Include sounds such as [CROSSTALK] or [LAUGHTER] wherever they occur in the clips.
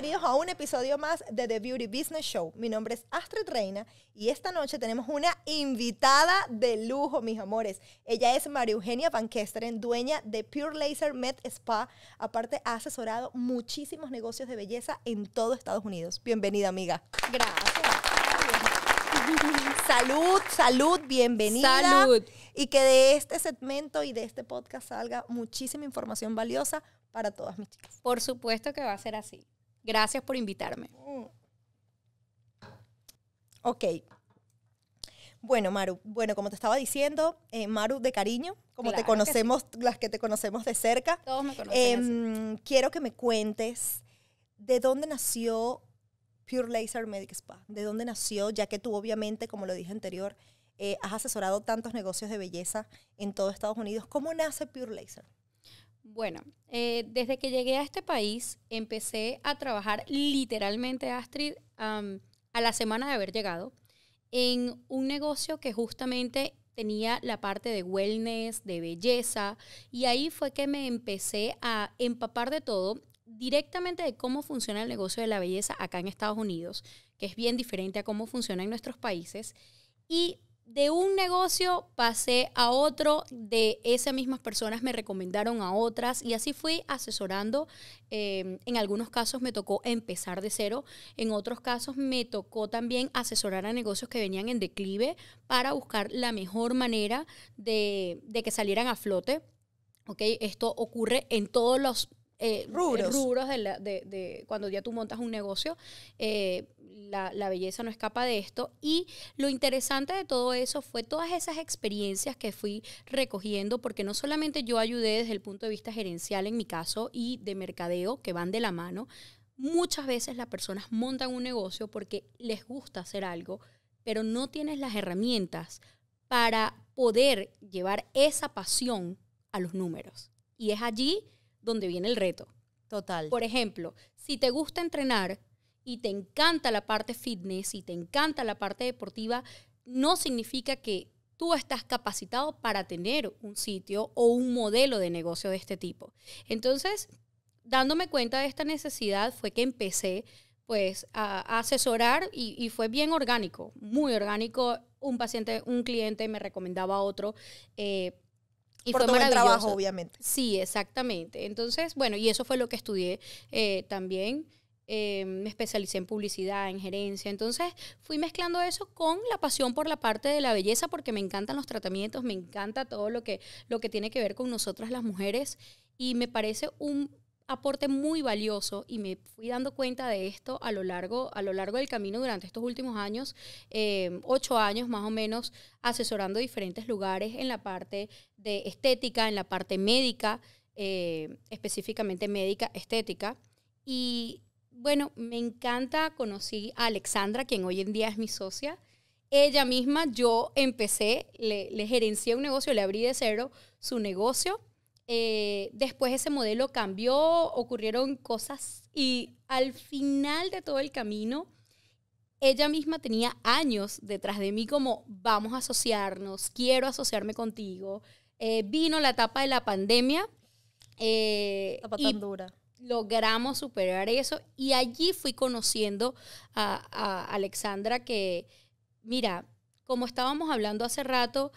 bienvenidos a un episodio más de The Beauty Business Show. Mi nombre es Astrid Reina y esta noche tenemos una invitada de lujo, mis amores. Ella es María Eugenia Van Kesteren, dueña de Pure Laser Med Spa. Aparte, ha asesorado muchísimos negocios de belleza en todo Estados Unidos. Bienvenida, amiga. Gracias. Salud, salud, bienvenida. Salud. Y que de este segmento y de este podcast salga muchísima información valiosa para todas mis chicas. Por supuesto que va a ser así. Gracias por invitarme. Mm. Ok. Bueno, Maru, bueno, como te estaba diciendo, eh, Maru de cariño, como te conocemos, las que te conocemos de cerca, Todos me conocen, em, quiero que me cuentes de dónde nació Pure Laser Medic Spa, de dónde nació, ya que tú obviamente, como lo dije anterior, eh, has asesorado tantos negocios de belleza en todo Estados Unidos. ¿Cómo nace Pure Laser? Bueno, eh, desde que llegué a este país, empecé a trabajar literalmente, Astrid, a la semana de haber llegado, en un negocio que justamente tenía la parte de wellness, de belleza, y ahí fue que me empecé a empapar de todo directamente de cómo funciona el negocio de la belleza acá en Estados Unidos, que es bien diferente a cómo funciona en nuestros países. Y de un negocio pasé a otro, de esas mismas personas me recomendaron a otras y así fui asesorando. Em, en algunos casos me tocó empezar de cero, en otros casos me tocó también asesorar a negocios que venían en declive para buscar la mejor manera de, que salieran a flote. Okay, esto ocurre en todos los eh, eh, rubros, de, cuando ya tú montas un negocio, eh, la, la, belleza no escapa de esto. Y lo interesante de todo eso fue todas esas experiencias que fui recogiendo, porque no solamente yo ayudé desde el punto de vista gerencial en mi caso y de mercadeo, que van de la mano, muchas veces las personas montan un negocio porque les gusta hacer algo, pero no tienes las herramientas para poder llevar esa pasión a los números. Y es allí donde viene el reto. Total. Por ejemplo, si te gusta entrenar y te encanta la parte fitness y te encanta la parte deportiva, no significa que tú estás capacitado para tener un sitio o un modelo de negocio de este tipo. Entonces, dándome cuenta de esta necesidad fue que empecé pues a, asesorar y, fue bien orgánico, muy orgánico. Un paciente, un cliente me recomendaba a otro. Eh, y por fue trabajo, obviamente. Sí, exactamente. Entonces, bueno, y eso fue lo que estudié eh, también. Eh, me especialicé en publicidad, en gerencia. Entonces fui mezclando eso con la pasión por la parte de la belleza, porque me encantan los tratamientos, me encanta todo lo que, lo que tiene que ver con nosotras las mujeres. Y me parece un, aporte muy valioso y me fui dando cuenta de esto a lo largo, a lo largo del camino durante estos últimos años, eh, ocho años más o menos, asesorando diferentes lugares en la parte de estética, en la parte médica, eh, específicamente médica estética. Y bueno, me encanta, conocí a Alexandra, quien hoy en día es mi socia. Ella misma, yo empecé, le, le gerencié un negocio, le abrí de cero su negocio eh, después ese modelo cambió, ocurrieron cosas y al final de todo el camino, ella misma tenía años detrás de mí como vamos a asociarnos, quiero asociarme contigo. Eh, vino la etapa de la pandemia. Eh, logramos superar eso y allí fui conociendo a Alexandra que, mira, como estábamos hablando hace rato,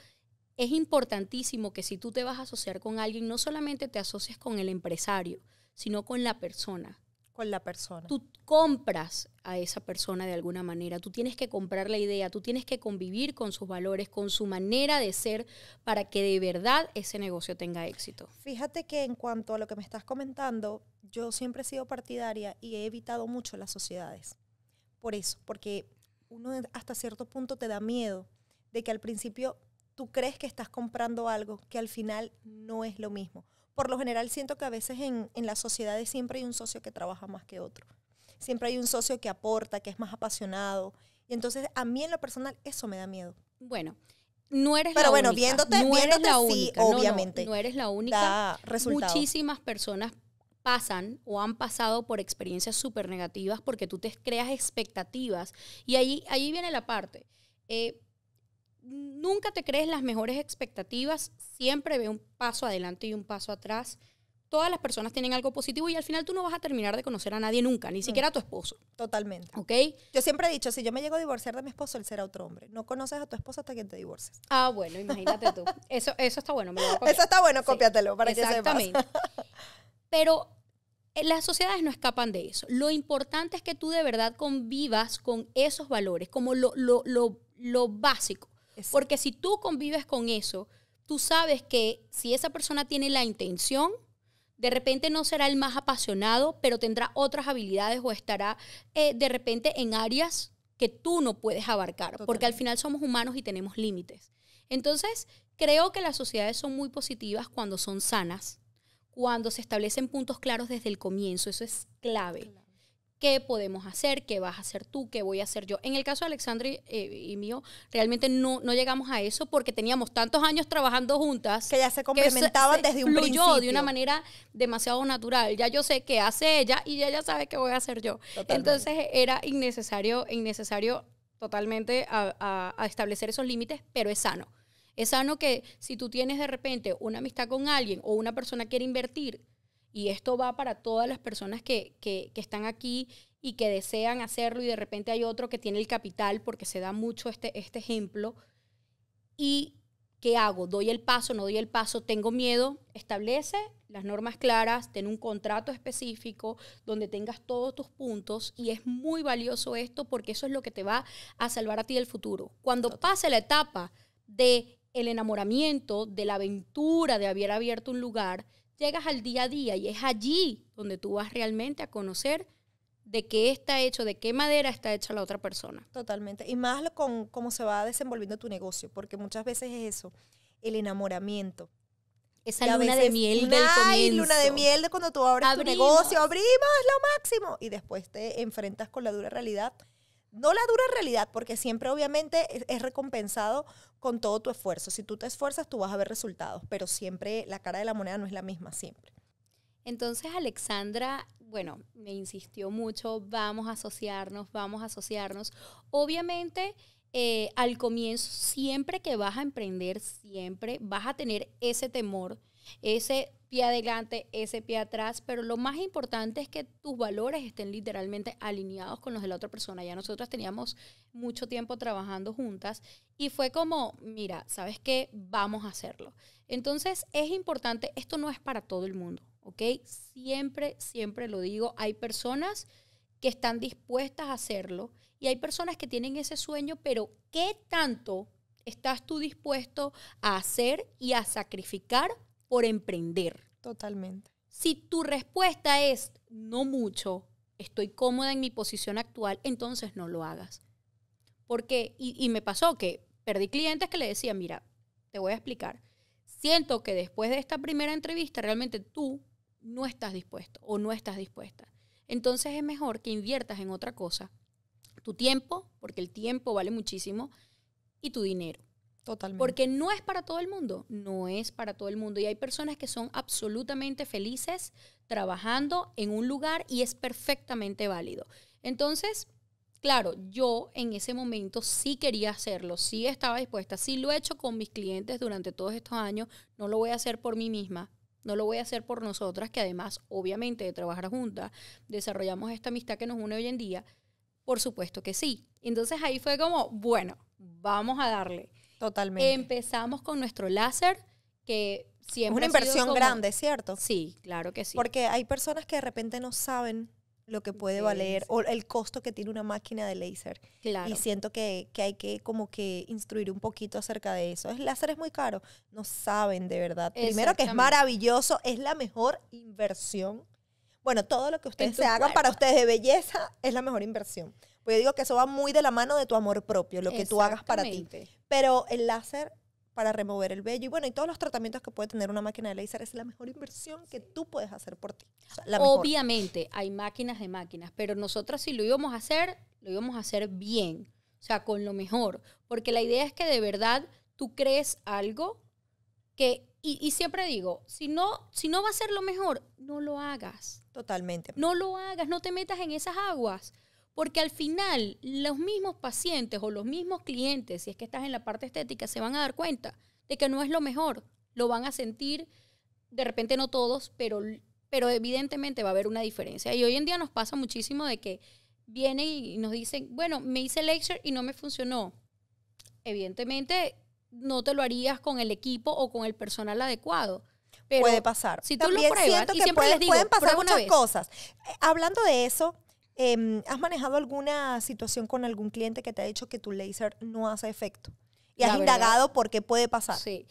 es importantísimo que si tú te vas a asociar con alguien, no solamente te asocies con el empresario, sino con la persona. Con la persona. Tú compras a esa persona de alguna manera, tú tienes que comprar la idea, tú tienes que convivir con sus valores, con su manera de ser, para que de verdad ese negocio tenga éxito. Fíjate que en cuanto a lo que me estás comentando, yo siempre he sido partidaria y he evitado mucho las sociedades. Por eso, porque uno hasta cierto punto te da miedo de que al principio tú crees que estás comprando algo que al final no es lo mismo. Por lo general siento que a veces en, en las sociedades siempre hay un socio que trabaja más que otro. Siempre hay un socio que aporta, que es más apasionado. Y entonces a mí en lo personal eso me da miedo. Bueno, no eres Pero la bueno, única. viéndote, no viéndote obviamente. No, eres la única. Muchísimas personas pasan o han pasado por experiencias súper negativas porque tú te creas expectativas. Y ahí, ahí viene la parte. Eh, nunca te crees las mejores expectativas, siempre ve un paso adelante y un paso atrás. Todas las personas tienen algo positivo y al final tú no vas a terminar de conocer a nadie nunca, ni mm. siquiera a tu esposo. Totalmente. ¿Ok? Yo siempre he dicho, si yo me llego a divorciar de mi esposo, él será otro hombre. No conoces a tu esposo hasta que te divorces. Ah, bueno, imagínate tú. [LAUGHS] Eso, eso está bueno, Eso está bueno, cópiatelo para que Exactamente. [LAUGHS] Pero eh, las sociedades no escapan de eso. Lo importante es que tú de verdad convivas con esos valores, como lo, lo básico. Porque si tú convives con eso, tú sabes que si esa persona tiene la intención, de repente no será el más apasionado, pero tendrá otras habilidades o estará eh, de repente en áreas que tú no puedes abarcar, porque al final somos humanos y tenemos límites. Entonces, creo que las sociedades son muy positivas cuando son sanas, cuando se establecen puntos claros desde el comienzo, eso es clave qué podemos hacer, qué vas a hacer tú, qué voy a hacer yo. En el caso de Alexandra eh, y, mío, realmente no, no llegamos a eso porque teníamos tantos años trabajando juntas. Que ya se complementaban desde un principio. de una manera demasiado natural. Ya yo sé qué hace ella y ella sabe qué voy a hacer yo. Entonces era innecesario, innecesario totalmente a establecer esos límites, pero es sano. Es sano que si tú tienes de repente una amistad con alguien o una persona quiere invertir y esto va para todas las personas que, están aquí y que desean hacerlo y de repente hay otro que tiene el capital, porque se da mucho este, este ejemplo. ¿Y qué hago? ¿Doy el paso? ¿No doy el paso? ¿Tengo miedo? Establece las normas claras, ten un contrato específico donde tengas todos tus puntos y es muy valioso esto porque eso es lo que te va a salvar a ti del futuro. Cuando pase la etapa de el enamoramiento, de la aventura de haber abierto un lugar, llegas al día a día y es allí donde tú vas realmente a conocer de qué está hecho, de qué madera está hecha la otra persona. Totalmente. Y más con cómo se va desenvolviendo tu negocio, porque muchas veces es eso, el enamoramiento. Esa luna de miel del luna de miel cuando tú abres tu negocio, abrimos lo máximo. Y después te enfrentas con la dura realidad no la dura realidad, porque siempre obviamente es, recompensado con todo tu esfuerzo. Si tú te esfuerzas, tú vas a ver resultados, pero siempre la cara de la moneda no es la misma, siempre. Entonces Alexandra, bueno, me insistió mucho, vamos a asociarnos, vamos a asociarnos. Obviamente, eh, al comienzo, siempre que vas a emprender, siempre vas a tener ese temor, ese pie adelante, ese pie atrás, pero lo más importante es que tus valores estén literalmente alineados con los de la otra persona. Ya nosotros teníamos mucho tiempo trabajando juntas y fue como, mira, ¿sabes qué? Vamos a hacerlo. Entonces es importante, esto no es para todo el mundo, ¿ok? Siempre, siempre lo digo, hay personas que están dispuestas a hacerlo y hay personas que tienen ese sueño, pero ¿qué tanto estás tú dispuesto a hacer y a sacrificar por emprender. Totalmente. Si tu respuesta es no mucho, estoy cómoda en mi posición actual, entonces no lo hagas. Porque, y, y me pasó que perdí clientes que le decían, mira, te voy a explicar, siento que después de esta primera entrevista realmente tú no estás dispuesto o no estás dispuesta. Entonces es mejor que inviertas en otra cosa, tu tiempo, porque el tiempo vale muchísimo, y tu dinero. Totalmente. Porque no es para todo el mundo, no es para todo el mundo. Y hay personas que son absolutamente felices trabajando en un lugar y es perfectamente válido. Entonces, claro, yo en ese momento sí quería hacerlo, sí estaba dispuesta, sí lo he hecho con mis clientes durante todos estos años, no lo voy a hacer por mí misma, no lo voy a hacer por nosotras, que además, obviamente, de trabajar juntas, desarrollamos esta amistad que nos une hoy en día. Por supuesto que sí. Entonces ahí fue como, bueno, vamos a darle. Totalmente. Empezamos con nuestro láser, que siempre... Es una inversión grande, ¿cierto? Sí, claro que sí. Porque hay personas que de repente no saben lo que puede valer o el costo que tiene una máquina de láser. Claro. Y siento que, que, hay que como que instruir un poquito acerca de eso. El láser es muy caro. No saben de verdad. Primero que es maravilloso, es la mejor inversión. Bueno, todo lo que ustedes se hagan para ustedes de belleza es la mejor inversión. Pues yo digo que eso va muy de la mano de tu amor propio, lo que tú hagas para ti. Pero el láser para remover el vello y bueno, y todos los tratamientos que puede tener una máquina de láser es la mejor inversión que tú puedes hacer por ti. Obviamente hay máquinas de máquinas, pero nosotras si lo íbamos a hacer, lo íbamos a hacer bien, o sea, con lo mejor, porque la idea es que de verdad tú crees algo que, y, siempre digo, si no, si no va a ser lo mejor, no lo hagas. Totalmente. No lo hagas, no te metas en esas aguas. Porque al final los mismos pacientes o los mismos clientes, si es que estás en la parte estética, se van a dar cuenta de que no es lo mejor. Lo van a sentir, de repente no todos, pero, pero evidentemente va a haber una diferencia. Y hoy en día nos pasa muchísimo de que vienen y nos dicen, bueno, me hice lecture y no me funcionó. Evidentemente no te lo harías con el equipo o con el personal adecuado. puede pasar. Si tú lo siempre pueden pasar muchas cosas. Eh, hablando de eso, Em, ¿Has manejado alguna situación con algún cliente que te ha dicho que tu laser no hace efecto? ¿Y has indagado por qué puede pasar? Sí.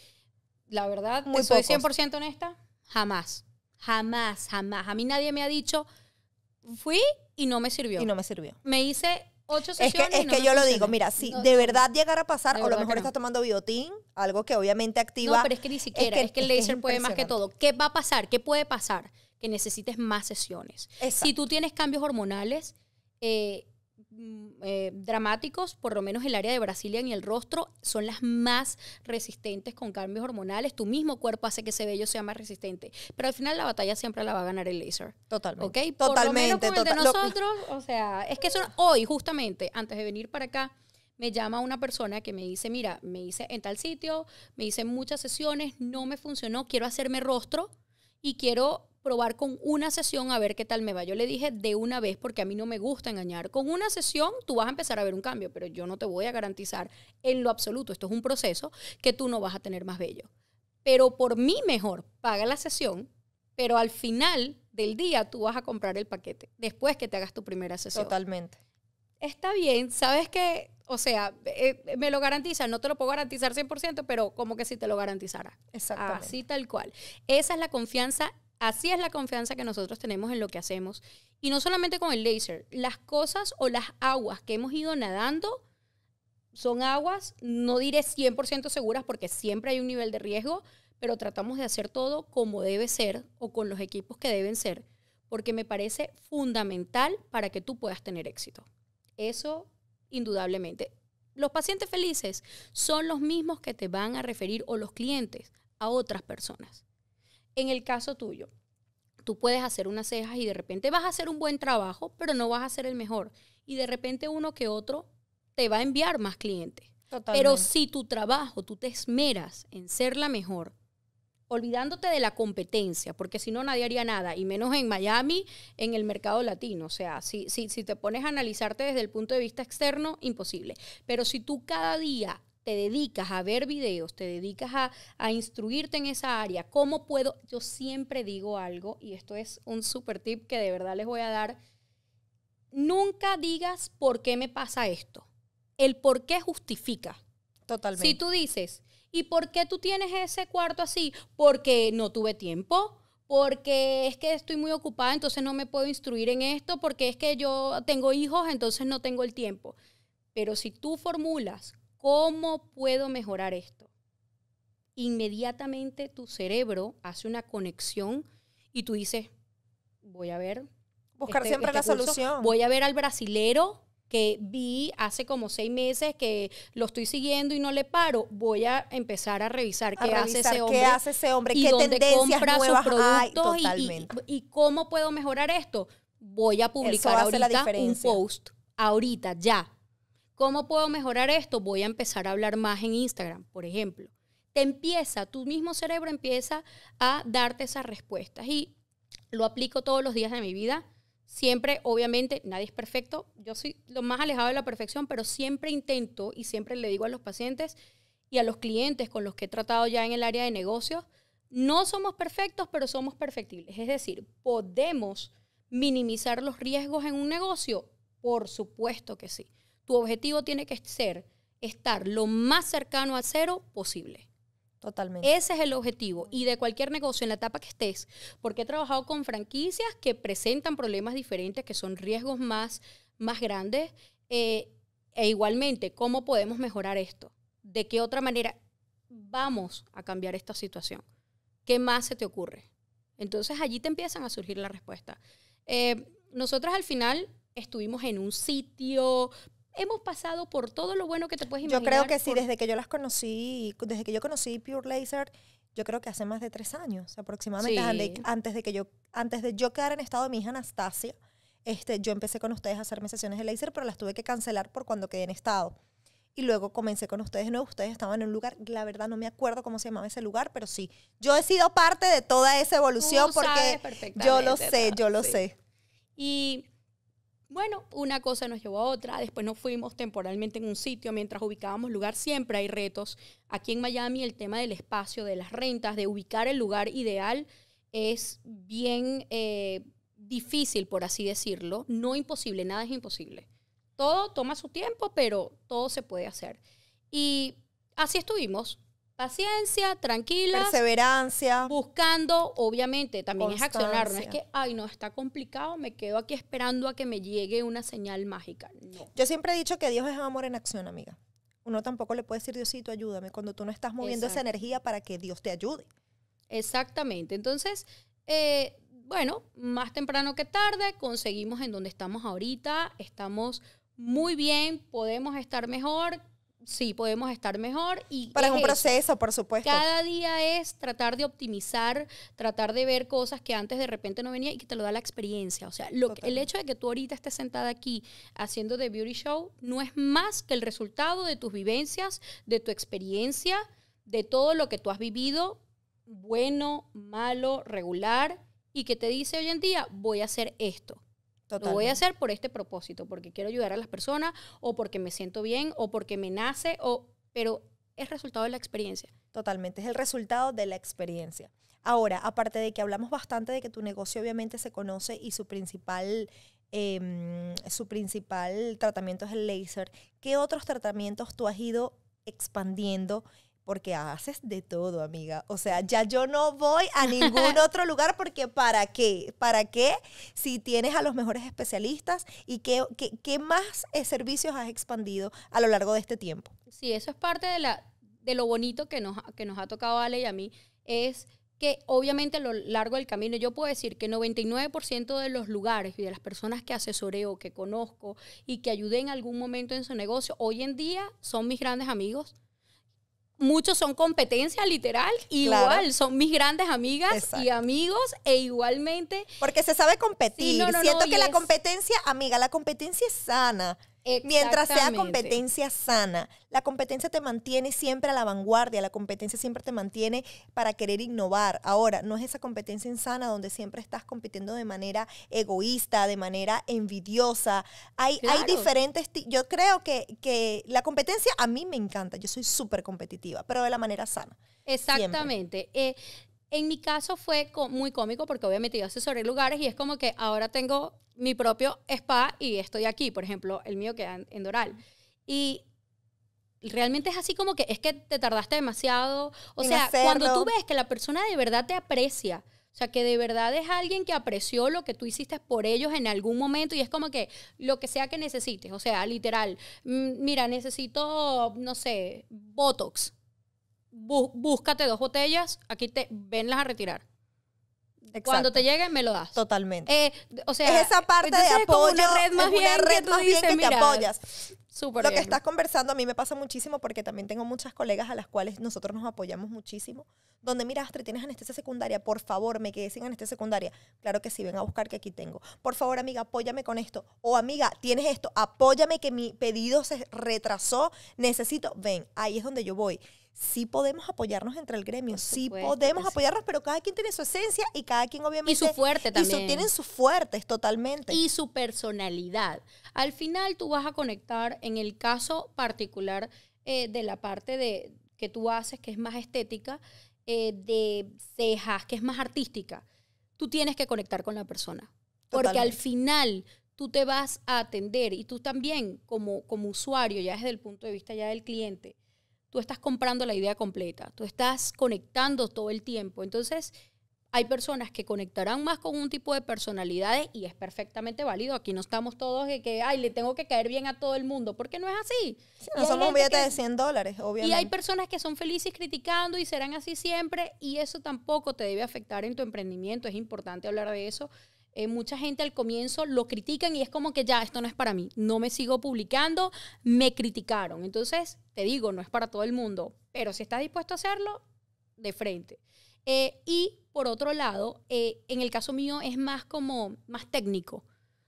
La verdad, Muy soy 100% honesta, jamás. Jamás, jamás. A mí nadie me ha dicho, fui y no me sirvió. Y no me sirvió. Me hice ocho sesiones. Es que, es que yo lo digo, mira, si de verdad llegara a pasar, o a lo mejor estás tomando biotín, algo que obviamente activa. No, pero es que ni siquiera, es que, es que el láser puede más que todo. ¿Qué va a pasar? ¿Qué puede pasar? que necesites más sesiones. Si tú tienes cambios hormonales eh, mm, eh, dramáticos, por lo menos el área de Brasilia y el rostro son las más resistentes con cambios hormonales. Tu mismo cuerpo hace que ese vello sea más resistente. Pero al final la batalla siempre la va a ganar el láser. Totalmente. ¿Ok? Por Totalmente. Lo menos nosotros, o sea, es que son hoy justamente, antes de venir para acá, me llama una persona que me dice, mira, me hice en tal sitio, me hice muchas sesiones, no me funcionó, quiero hacerme rostro y quiero probar con una sesión a ver qué tal me va. Yo le dije de una vez, porque a mí no me gusta engañar, con una sesión tú vas a empezar a ver un cambio, pero yo no te voy a garantizar en lo absoluto, esto es un proceso, que tú no vas a tener más bello. Pero por mí mejor, paga la sesión, pero al final del día tú vas a comprar el paquete, después que te hagas tu primera sesión. Totalmente. Está bien, sabes que o sea, eh, eh, me lo garantiza, no te lo puedo garantizar 100%, pero como que si te lo garantizará Exactamente. Así tal cual. Esa es la confianza Así es la confianza que nosotros tenemos en lo que hacemos. Y no solamente con el láser, las cosas o las aguas que hemos ido nadando son aguas, no diré 100% seguras porque siempre hay un nivel de riesgo, pero tratamos de hacer todo como debe ser o con los equipos que deben ser, porque me parece fundamental para que tú puedas tener éxito. Eso, indudablemente. Los pacientes felices son los mismos que te van a referir o los clientes a otras personas. En el caso tuyo, tú puedes hacer unas cejas y de repente vas a hacer un buen trabajo, pero no vas a ser el mejor. Y de repente uno que otro te va a enviar más clientes. Pero si tu trabajo, tú te esmeras en ser la mejor, olvidándote de la competencia, porque si no nadie haría nada, y menos en Miami, en el mercado latino. O sea, si, si te pones a analizarte desde el punto de vista externo, imposible. Pero si tú cada día te dedicas a ver videos, te dedicas a, a, instruirte en esa área, ¿cómo puedo? Yo siempre digo algo, y esto es un super tip que de verdad les voy a dar. Nunca digas por qué me pasa esto. El por qué justifica. Totalmente. Si tú dices, ¿y por qué tú tienes ese cuarto así? Porque no tuve tiempo, porque es que estoy muy ocupada, entonces no me puedo instruir en esto, porque es que yo tengo hijos, entonces no tengo el tiempo. Pero si tú formulas ¿cómo puedo mejorar esto? Inmediatamente tu cerebro hace una conexión y tú dices, voy a ver. Buscar este, siempre este la solución. Voy a ver al brasilero que vi hace como seis meses que lo estoy siguiendo y no le paro, voy a empezar a revisar qué hace ese hombre. Qué hace ese hombre, y dónde compra sus productos y, y, cómo puedo mejorar esto. Voy a publicar ahorita un post, ahorita ya, ¿Cómo puedo mejorar esto? Voy a empezar a hablar más en Instagram, por ejemplo. Te empieza, tu mismo cerebro empieza a darte esas respuestas y lo aplico todos los días de mi vida. Siempre, obviamente, nadie es perfecto. Yo soy lo más alejado de la perfección, pero siempre intento y siempre le digo a los pacientes y a los clientes con los que he tratado ya en el área de negocios, no somos perfectos, pero somos perfectibles. Es decir, podemos minimizar los riesgos en un negocio, por supuesto que sí. Tu objetivo tiene que ser estar lo más cercano a cero posible. Totalmente. Ese es el objetivo. Y de cualquier negocio, en la etapa que estés, porque he trabajado con franquicias que presentan problemas diferentes, que son riesgos más, más grandes. Eh, e igualmente, ¿cómo podemos mejorar esto? ¿De qué otra manera vamos a cambiar esta situación? ¿Qué más se te ocurre? Entonces allí te empiezan a surgir las respuestas. Eh, nosotras al final estuvimos en un sitio, hemos pasado por todo lo bueno que te puedes imaginar. Yo creo que sí, desde que yo las conocí, desde que yo conocí Pure Laser, yo creo que hace más de tres años aproximadamente, antes de que yo, antes de yo quedar en estado de mi hija Anastasia, este, yo empecé con ustedes a hacerme sesiones de laser, pero las tuve que cancelar por cuando quedé en estado. Y luego comencé con ustedes no Ustedes estaban en un lugar, la verdad no me acuerdo cómo se llamaba ese lugar, pero sí. Yo he sido parte de toda esa evolución porque yo lo sé, yo lo sé. Y bueno, una cosa nos llevó a otra, después nos fuimos temporalmente en un sitio mientras ubicábamos lugar, siempre hay retos. Aquí en Miami el tema del espacio, de las rentas, de ubicar el lugar ideal es bien eh, difícil, por así decirlo, no imposible, nada es imposible. Todo toma su tiempo, pero todo se puede hacer. Y así estuvimos paciencia, tranquila, Perseverancia. Buscando, obviamente, también es accionar. No es que, ay, no, está complicado, me quedo aquí esperando a que me llegue una señal mágica. No. Yo siempre he dicho que Dios es amor en acción, amiga. Uno tampoco le puede decir, Diosito, ayúdame, cuando tú no estás moviendo esa energía para que Dios te ayude. Exactamente. Entonces, eh, bueno, más temprano que tarde, conseguimos en donde estamos ahorita, estamos muy bien, podemos estar mejor, sí podemos estar mejor. Y para es un proceso, por supuesto. Cada día es tratar de optimizar, tratar de ver cosas que antes de repente no venía y que te lo da la experiencia. O sea, lo el hecho de que tú ahorita estés sentada aquí haciendo The Beauty Show no es más que el resultado de tus vivencias, de tu experiencia, de todo lo que tú has vivido, bueno, malo, regular, y que te dice hoy en día, voy a hacer esto. Lo voy a hacer por este propósito, porque quiero ayudar a las personas, o porque me siento bien, o porque me nace, o, pero es resultado de la experiencia. Totalmente, es el resultado de la experiencia. Ahora, aparte de que hablamos bastante de que tu negocio obviamente se conoce y su principal em, su principal tratamiento es el laser, ¿Qué otros tratamientos tú has ido expandiendo porque haces de todo, amiga. O sea, ya yo no voy a ningún [LAUGHS] otro lugar porque ¿para qué? ¿Para qué? Si tienes a los mejores especialistas y qué, qué, más eh, servicios has expandido a lo largo de este tiempo. Sí, eso es parte de, la, de lo bonito que nos, que nos ha tocado a Ale y a mí, es que obviamente a lo largo del camino yo puedo decir que 99% de los lugares y de las personas que asesoreo, que conozco y que ayudé en algún momento en su negocio, hoy en día son mis grandes amigos muchos son competencia literal, igual son mis grandes amigas y amigos e igualmente... Porque se sabe competir. Siento que la competencia, amiga, la competencia es sana. Mientras sea competencia sana, la competencia te mantiene siempre a la vanguardia, la competencia siempre te mantiene para querer innovar. Ahora, no es esa competencia insana donde siempre estás compitiendo de manera egoísta, de manera envidiosa. Hay, diferentes, yo creo que, que, la competencia a mí me encanta, yo soy súper competitiva, pero de la manera sana. Exactamente. Eh, en mi caso fue muy cómico porque obviamente yo asesoré lugares y es como que ahora tengo mi propio spa y estoy aquí, por ejemplo, el mío queda en Doral. Y realmente es así como que es que te tardaste demasiado. O sea, cuando tú ves que la persona de verdad te aprecia, o sea, que de verdad es alguien que apreció lo que tú hiciste por ellos en algún momento y es como que lo que sea que necesites, o sea, literal, mm, mira, necesito, no sé, Botox búscate dos botellas, aquí te venlas a retirar. Cuando te lleguen me lo das. Totalmente. Eh, o sea, es esa parte de apoyo, una red más, bien, que te apoyas. lo que estás conversando a mí me pasa muchísimo porque también tengo muchas colegas a las cuales nosotros nos apoyamos muchísimo. Donde, mira, Astrid, tienes anestesia secundaria, por favor, me quedé sin anestesia secundaria. Claro que sí, ven a buscar que aquí tengo. Por favor, amiga, apóyame con esto. O amiga, tienes esto, apóyame que mi pedido se retrasó, necesito. Ven, ahí es donde yo voy sí podemos apoyarnos entre el gremio, sí podemos apoyarnos, pero cada quien tiene su esencia y cada quien obviamente... Y su fuerte también. Y su, tienen sus fuertes totalmente. Y su personalidad. Al final tú vas a conectar en el caso particular eh, de la parte de, que tú haces, que es más estética, eh, de cejas, que es más artística. Tú tienes que conectar con la persona. Porque al final tú te vas a atender y tú también como, como usuario, ya desde el punto de vista ya del cliente, tú estás comprando la idea completa, tú estás conectando todo el tiempo. Entonces, hay personas que conectarán más con un tipo de personalidades y es perfectamente válido. Aquí no estamos todos de que, ay, le tengo que caer bien a todo el mundo, porque no es así. no somos un de 100 dólares, obviamente. Y hay personas que son felices criticando y serán así siempre y eso tampoco te debe afectar en tu emprendimiento. Es importante hablar de eso eh, mucha gente al comienzo lo critican y es como que ya, esto no es para mí, no me sigo publicando, me criticaron. Entonces, te digo, no es para todo el mundo, pero si estás dispuesto a hacerlo, de frente. Eh, y por otro lado, eh, en el caso mío es más como, más técnico.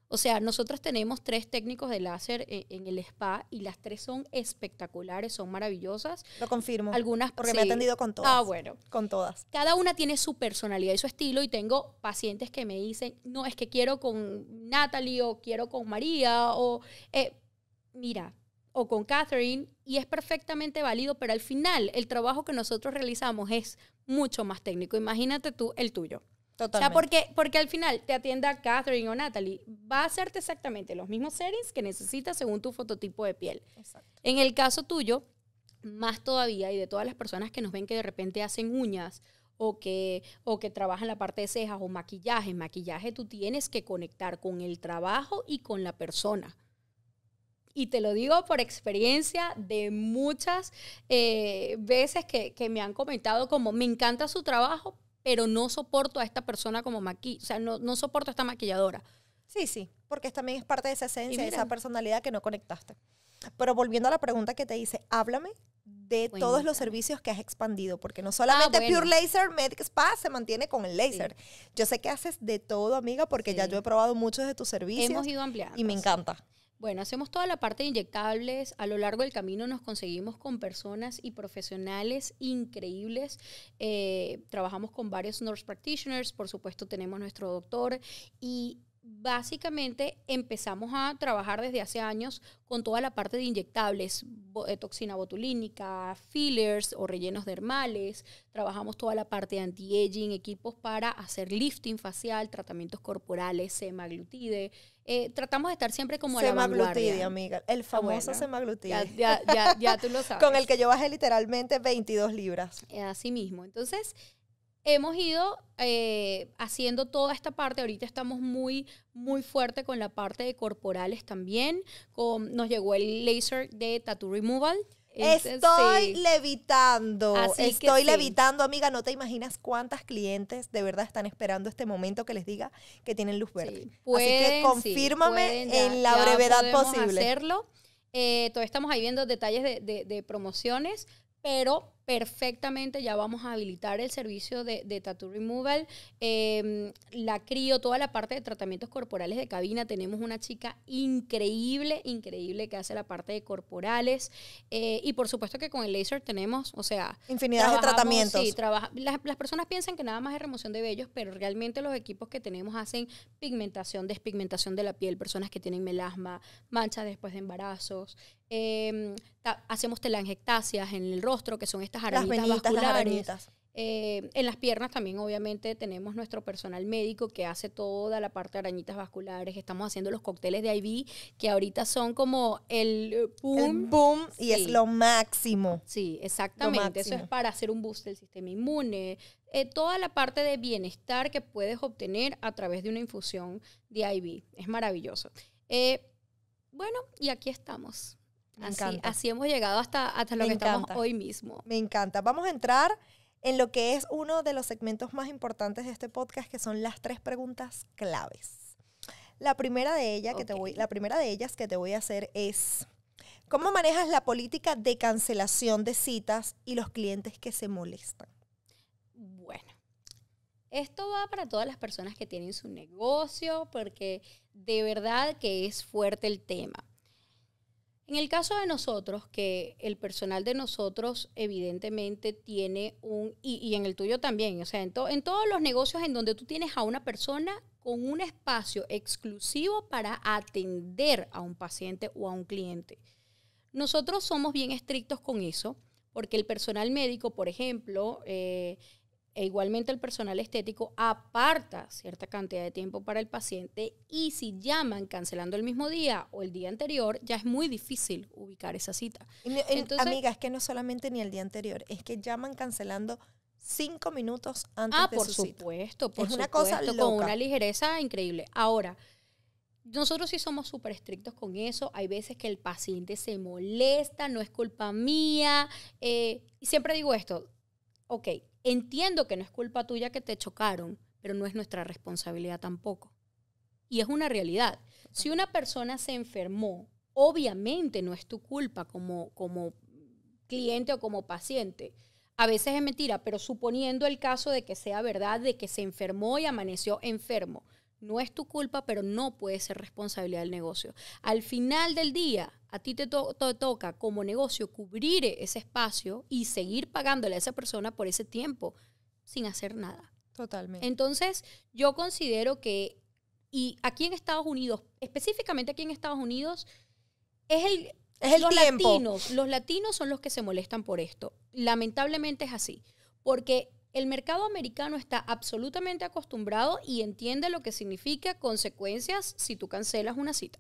O sea, nosotros tenemos tres técnicos de láser e, en, el spa y las tres son espectaculares, son maravillosas. Lo confirmo. Algunas porque me he atendido con todas. Ah, bueno. Con todas. Cada una tiene su personalidad y su estilo y tengo pacientes que me dicen, no, es que quiero con Natalie o quiero con María o, eh, mira, o con Catherine y es perfectamente válido, pero al final el trabajo que nosotros realizamos es mucho más técnico. Imagínate tú el tuyo porque, porque al final te atienda Catherine o Natalie, va a hacerte exactamente los mismos settings que necesitas según tu fototipo de piel. En el caso tuyo, más todavía, y de todas las personas que nos ven que de repente hacen uñas o que, o que trabajan la parte de cejas o maquillaje, maquillaje tú tienes que conectar con el trabajo y con la persona. Y te lo digo por experiencia de muchas eh, veces que, que me han comentado como me encanta su trabajo, pero no soporto a esta persona como maquilla, o sea, no, no soporto a esta maquilladora. Sí, sí, porque también es parte de esa esencia, de esa personalidad que no conectaste. Pero volviendo a la pregunta que te hice, háblame de todos los servicios que has expandido, porque no ah, solamente Pure Laser Medic Spa se mantiene con el laser. Yo sé que haces de todo, amiga, porque ya yo he probado muchos de tus servicios. Hemos ido ampliando. Y me encanta. Bueno, hacemos toda la parte de inyectables. A lo largo del camino nos conseguimos con personas y profesionales increíbles. Eh, trabajamos con varios nurse practitioners, por supuesto tenemos nuestro doctor y básicamente empezamos a trabajar desde hace años con toda la parte de inyectables, eh, toxina botulínica, fillers o rellenos dermales. Trabajamos toda la parte de anti-aging, equipos para hacer lifting facial, tratamientos corporales, semaglutide. Eh, tratamos de estar siempre como a la Semaglutide, amiga. El ah, famoso semaglutide. ya, ya, ya, tú lo sabes. [LAUGHS] Con el que yo bajé literalmente 22 libras. Eh, así mismo. Entonces, hemos ido eh, haciendo toda esta parte. Ahorita estamos muy, muy fuerte con la parte de corporales también. nos llegó el laser de Tattoo Removal. Este, estoy levitando, estoy levitando, amiga. No te imaginas cuántas clientes de verdad están esperando este momento que les diga que tienen luz verde. Así que confírmame en la brevedad posible. hacerlo. Eh, todavía estamos ahí viendo detalles de promociones, pero perfectamente, ya vamos a habilitar el servicio de, Tattoo Removal, em, la crío, toda la parte de tratamientos corporales de cabina, tenemos una chica increíble, increíble que hace la parte de corporales eh, y por supuesto que con el laser tenemos, o sea... Infinidad de tratamientos. Sí, las, personas piensan que nada más es remoción de vellos, pero realmente los equipos que tenemos hacen pigmentación, despigmentación de la piel, personas que tienen melasma, manchas después de embarazos, em, hacemos telangiectasias en el rostro, que son arañitas vasculares. Eh, en las piernas también, obviamente, tenemos nuestro personal médico que hace toda la parte de arañitas vasculares. Estamos haciendo los cócteles de IV, que ahorita son como el eh, boom. boom y es lo máximo. Sí, exactamente. Eso es para hacer un boost del sistema inmune. Eh, toda la parte de bienestar que puedes obtener a través de una infusión de IV. Es maravilloso. bueno, y aquí estamos así, hemos llegado hasta, lo que estamos hoy mismo. Me encanta. Vamos a entrar en lo que es uno de los segmentos más importantes de este podcast, que son las tres preguntas claves. La primera de ellas que te voy, la primera de ellas que te voy a hacer es ¿Cómo manejas la política de cancelación de citas y los clientes que se molestan? Bueno, esto va para todas las personas que tienen su negocio, porque de verdad que es fuerte el tema. En el caso de nosotros, que el personal de nosotros evidentemente tiene un, y, en el tuyo también, o sea, en, todos los negocios en donde tú tienes a una persona con un espacio exclusivo para atender a un paciente o a un cliente. Nosotros somos bien estrictos con eso, porque el personal médico, por ejemplo, eh, e igualmente el personal estético aparta cierta cantidad de tiempo para el paciente y si llaman cancelando el mismo día o el día anterior, ya es muy difícil ubicar esa cita. Eh, amiga, es que no solamente ni el día anterior, es que llaman cancelando cinco minutos antes ah, de por su supuesto, Por supuesto, una cosa con una ligereza increíble. Ahora, nosotros sí somos súper estrictos con eso. Hay veces que el paciente se molesta, no es culpa mía. Eh, y siempre digo esto, ok, Entiendo que no es culpa tuya que te chocaron, pero no es nuestra responsabilidad tampoco. Y es una realidad. Si una persona se enfermó, obviamente no es tu culpa como, como cliente o como paciente. A veces es mentira, pero suponiendo el caso de que sea verdad, de que se enfermó y amaneció enfermo, no es tu culpa, pero no puede ser responsabilidad del negocio. Al final del día, a ti te, toca como negocio cubrir ese espacio y seguir pagándole a esa persona por ese tiempo sin hacer nada. Totalmente. Entonces, yo considero que, y aquí en Estados Unidos, específicamente aquí en Estados Unidos, es el... Es el los los latinos son los que se molestan por esto. Lamentablemente es así, porque el mercado americano está absolutamente acostumbrado y entiende lo que significa consecuencias si tú cancelas una cita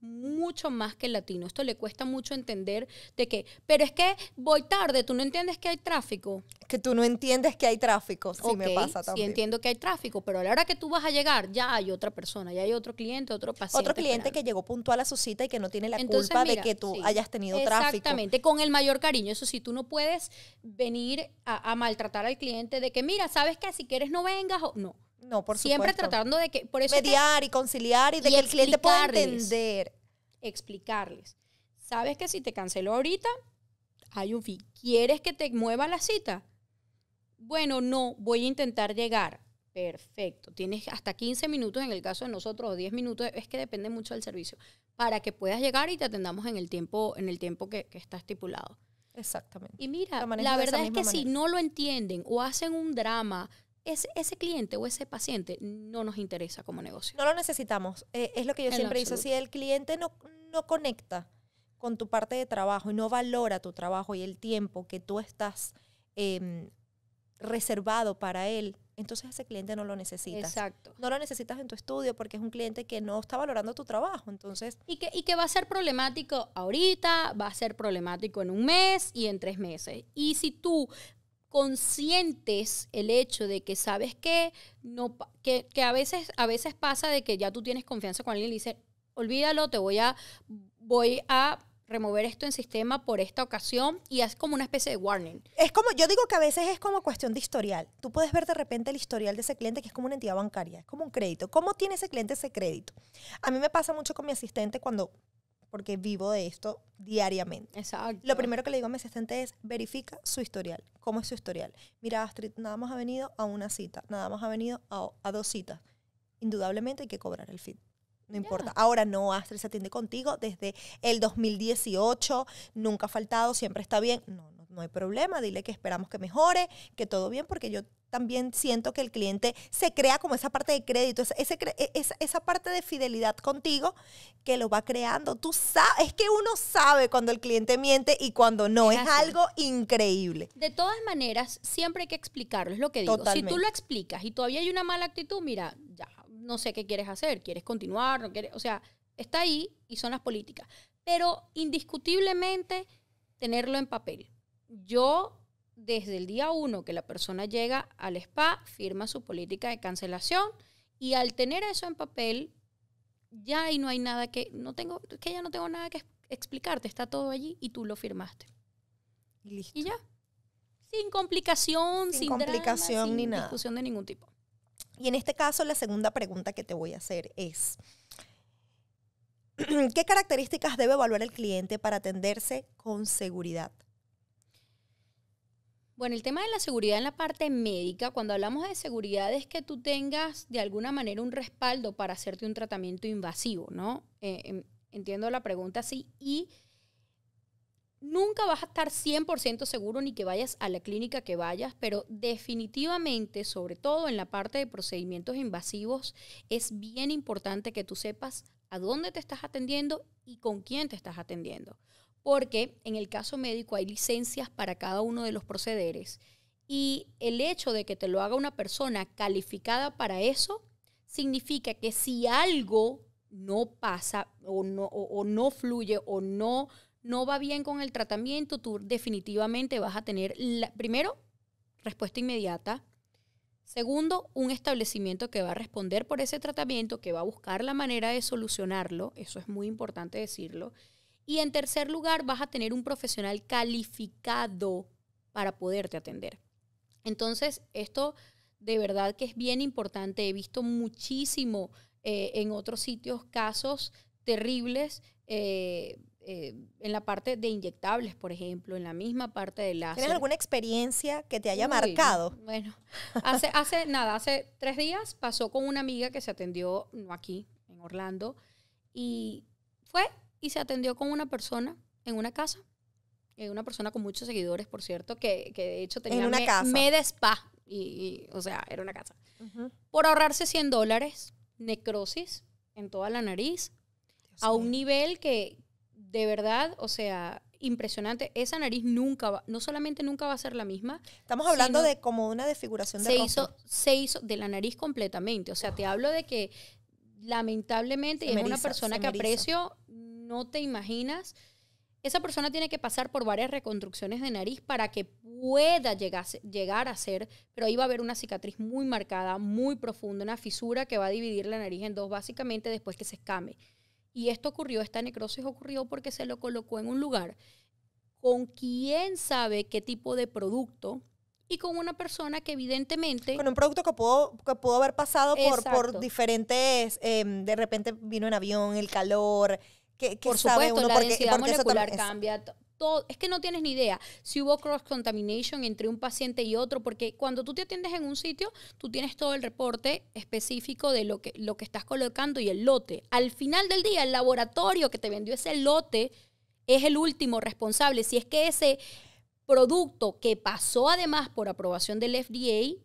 mucho más que el latino. Esto le cuesta mucho entender de qué. pero es que voy tarde, tú no entiendes que hay tráfico. Que tú no entiendes que hay tráfico, sí me pasa también. Sí entiendo que hay tráfico, pero a la hora que tú vas a llegar ya hay otra persona, ya hay otro cliente, otro paciente. Otro cliente que llegó puntual a su cita y que no tiene la culpa de que tú hayas tenido tráfico. Exactamente, con el mayor cariño. Eso sí, tú no puedes venir a, a maltratar al cliente de que, mira, sabes que si quieres no vengas o no no, por Siempre tratando de que... Por eso Mediar y conciliar y de que el cliente pueda entender. Explicarles. Sabes que si te canceló ahorita, hay un fin. ¿Quieres que te mueva la cita? Bueno, no, voy a intentar llegar. Perfecto. Tienes hasta 15 minutos en el caso de nosotros, o 10 minutos, es que depende mucho del servicio, para que puedas llegar y te atendamos en el tiempo, en el tiempo que, está estipulado. Exactamente. Y mira, la, verdad es que si no lo entienden o hacen un drama ese, cliente o ese paciente no nos interesa como negocio. No lo necesitamos. Eh, es lo que yo siempre digo. Si el cliente no, no conecta con tu parte de trabajo y no valora tu trabajo y el tiempo que tú estás em, reservado para él, entonces ese cliente no lo necesitas. Exacto. No lo necesitas en tu estudio porque es un cliente que no está valorando tu trabajo, entonces... Y que, y que va a ser problemático ahorita, va a ser problemático en un mes y en tres meses. Y si tú conscientes el hecho de que sabes que no que, a veces a veces pasa de que ya tú tienes confianza con alguien y le dices olvídalo te voy a voy a remover esto en sistema por esta ocasión y es como una especie de warning. Es como, yo digo que a veces es como cuestión de historial. Tú puedes ver de repente el historial de ese cliente que es como una entidad bancaria, es como un crédito. ¿Cómo tiene ese cliente ese crédito? A mí me pasa mucho con mi asistente cuando porque vivo de esto diariamente. Exacto. Lo primero que le digo a mi asistente es, verifica su historial. ¿Cómo es su historial? Mira, Astrid, nada más ha venido a una cita, nada más ha venido a, dos citas. Indudablemente hay que cobrar el feed. No importa. Ahora no, Astrid se atiende contigo desde el 2018, nunca ha faltado, siempre está bien. No, no no hay problema, dile que esperamos que mejore, que todo bien, porque yo también siento que el cliente se crea como esa parte de crédito, e, esa, esa parte de fidelidad contigo que lo va creando. Tú sabes, es que uno sabe cuando el cliente miente y cuando no, es, algo increíble. De todas maneras, siempre hay que explicarlo, es lo que digo. Si tú lo explicas y todavía hay una mala actitud, mira, ya, no sé qué quieres hacer, quieres continuar, o sea, está ahí y son las políticas. Pero indiscutiblemente tenerlo en papel yo desde el día uno que la persona llega al spa, firma su política de cancelación y al tener eso en papel, ya ahí no hay nada que, no tengo, que ya no tengo nada que explicarte, está todo allí y tú lo firmaste. Y listo. Y ya. Sin complicación, sin, complicación ni sin nada. discusión de ningún tipo. Y en este caso, la segunda pregunta que te voy a hacer es, [CLEARS THROAT] ¿qué características debe evaluar el cliente para atenderse con seguridad? Bueno, el tema de la seguridad en la parte médica, cuando hablamos de seguridad es que tú tengas de alguna manera un respaldo para hacerte un tratamiento invasivo, ¿no? Eh, em, entiendo la pregunta así. Y nunca vas a estar 100% seguro ni que vayas a la clínica que vayas, pero definitivamente, sobre todo en la parte de procedimientos invasivos, es bien importante que tú sepas a dónde te estás atendiendo y con quién te estás atendiendo porque en el caso médico hay licencias para cada uno de los procederes y el hecho de que te lo haga una persona calificada para eso significa que si algo no pasa o no, fluye o no, va bien con el tratamiento, tú definitivamente vas a tener, primero, respuesta inmediata. Segundo, un establecimiento que va a responder por ese tratamiento, que va a buscar la manera de solucionarlo, eso es muy importante decirlo. Y en tercer lugar, vas a tener un profesional calificado para poderte atender. Entonces, esto de verdad que es bien importante. He visto muchísimo eh, en otros sitios casos terribles. Eh, eh, en la parte de inyectables, por ejemplo, en la misma parte de la ¿Tienes alguna experiencia que te haya marcado? Bueno, hace, hace [LAUGHS] nada, hace tres días pasó con una amiga que se atendió, aquí, en Orlando, y fue y se atendió con una persona en una casa. Eh, una persona con muchos seguidores, por cierto, que, que de hecho tenía en una spa. Y, o sea, era una casa. Por ahorrarse 100 dólares, necrosis en toda la nariz, a un nivel que de verdad, o sea, impresionante. Esa nariz nunca va, no solamente nunca va a ser la misma. Estamos hablando de como una desfiguración de se Hizo, se hizo de la nariz completamente. O sea, te hablo de que lamentablemente, y es una persona que aprecio, no te imaginas, esa persona tiene que pasar por varias reconstrucciones de nariz para que pueda llegar a ser, pero ahí va a haber una cicatriz muy marcada, muy profunda, una fisura que va a dividir la nariz en dos básicamente después que se escame. Y esto ocurrió, esta necrosis ocurrió porque se lo colocó en un lugar con quién sabe qué tipo de producto y con una persona que evidentemente... Con un producto que pudo, haber pasado por, diferentes, em, de repente vino en avión, el calor, por supuesto, la densidad molecular cambia. Todo, es que no tienes ni idea si hubo cross contamination entre un paciente y otro, porque cuando tú te atiendes en un sitio, tú tienes todo el reporte específico de lo que, lo que estás colocando y el lote. Al final del día, el laboratorio que te vendió ese lote es el último responsable. Si es que ese producto que pasó además por aprobación del FDA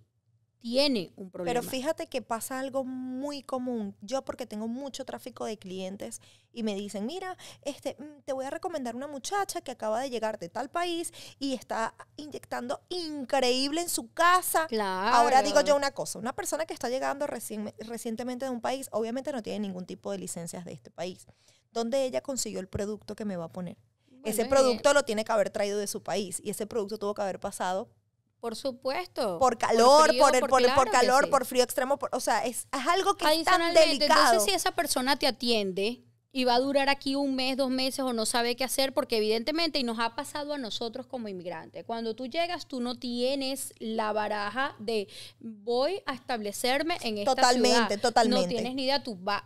tiene un problema. Pero fíjate que pasa algo muy común. Yo porque tengo mucho tráfico de clientes y me dicen, mira, este, mm, te voy a recomendar una muchacha que acaba de llegar de tal país y está inyectando increíble en su casa. Claro. Ahora digo yo una cosa, una persona que está llegando recientemente de un país, obviamente no tiene ningún tipo de licencias de este país. ¿Dónde ella consiguió el producto que me va a poner? ese producto lo tiene que haber traído de su país y ese producto tuvo que haber pasado por supuesto. Por calor, por, frío, el, por, calor, por frío extremo. o sea, es, algo que es tan delicado. Entonces, si esa persona te atiende y va a durar aquí un mes, dos meses o no sabe qué hacer, porque evidentemente, y nos ha pasado a nosotros como inmigrantes, cuando tú llegas, tú no tienes la baraja de voy a establecerme en esta totalmente, Totalmente, totalmente. No tienes ni idea, tú va,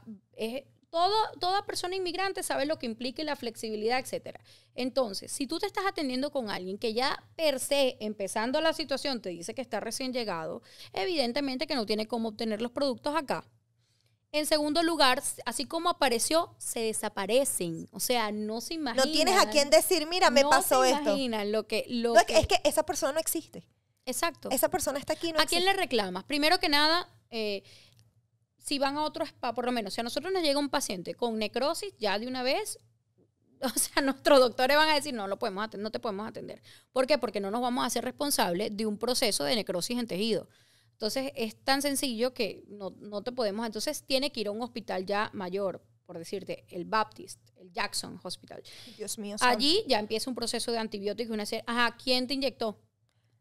todo, toda persona inmigrante sabe lo que implica la flexibilidad, etc. Entonces, si tú te estás atendiendo con alguien que ya per se, empezando la situación, te dice que está recién llegado, evidentemente que no tiene cómo obtener los productos acá. En segundo lugar, así como apareció, se desaparecen. O sea, no se imaginan. No tienes a quién decir, mira, me pasó esto. lo que, lo Es que esa persona no existe. Exacto. Esa persona está aquí. No ¿A quién le reclamas? Primero que nada, eh, si van a otro spa, por lo menos, si a nosotros nos llega un paciente con necrosis, ya de una vez, [LAUGHS] o sea, nuestros doctores van a decir, no, lo podemos no te podemos atender. ¿Por qué? Porque no nos vamos a hacer responsables de un proceso de necrosis en tejido. Entonces, es tan sencillo que no, te podemos, entonces tiene que ir a un hospital ya mayor, por decirte, el Baptist, el Jackson Hospital. Dios mío. Allí ya empieza un proceso de antibióticos y una serie, ajá, ¿quién te inyectó?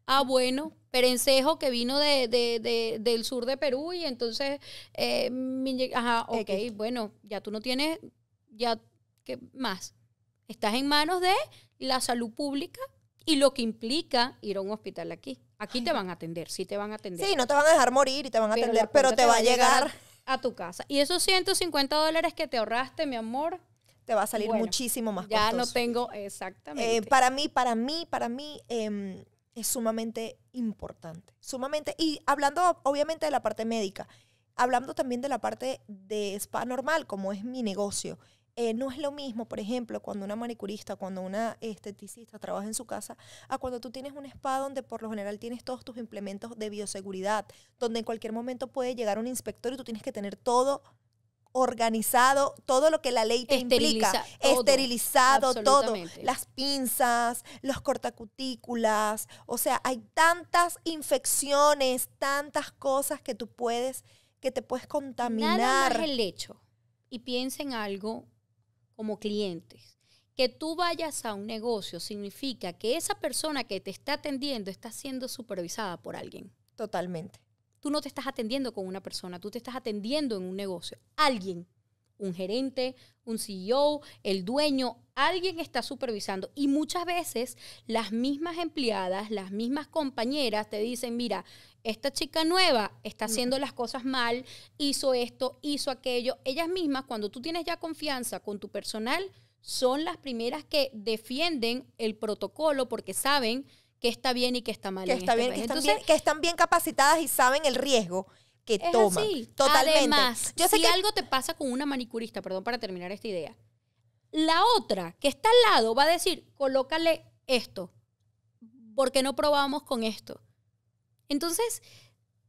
Ah, bueno, perencejo que vino de, del sur de Perú y entonces, eh, ajá, ok, bueno, ya tú no tienes, ya, ¿qué más? Estás en manos de la salud pública y lo que implica ir a un hospital aquí. Aquí te van a atender, sí te van a atender. Sí, no te van a dejar morir y te van a atender, pero te, va a llegar, a, tu casa. Y esos 150 dólares que te ahorraste, mi amor. Te va a salir muchísimo más Ya no tengo, eh, exactamente. para mí, para mí, para mí, em, es sumamente importante. Sumamente, y hablando obviamente de la parte médica, hablando también de la parte de spa normal, como es mi negocio. Eh, no es lo mismo, por ejemplo, cuando una manicurista, cuando una esteticista trabaja en su casa, a cuando tú tienes un spa donde por lo general tienes todos tus implementos de bioseguridad, donde en cualquier momento puede llegar un inspector y tú tienes que tener todo organizado, todo lo que la ley te implica, esterilizado, todo, las pinzas, los cortacutículas, o sea, hay tantas infecciones, tantas cosas que tú puedes, que te puedes contaminar. el hecho, y piensen algo como clientes, que tú vayas a un negocio significa que esa persona que te está atendiendo está siendo supervisada por alguien. Totalmente no te estás atendiendo con una persona, tú te estás atendiendo en un negocio. Alguien, un gerente, un CEO, el dueño, alguien está supervisando. Y muchas veces las mismas empleadas, las mismas compañeras te dicen, mira, esta chica nueva está haciendo las cosas mal, hizo esto, hizo aquello. Ellas mismas, cuando tú tienes ya confianza con tu personal, son las primeras que defienden el protocolo porque saben que está bien y que está mal. Este que, están, Entonces, bien, que están bien capacitadas y saben el riesgo que toman. Así. Totalmente. Además, si algo te pasa con una manicurista, perdón para terminar esta idea, la otra que está al lado va a decir, colócale esto, porque no probamos con esto. Entonces,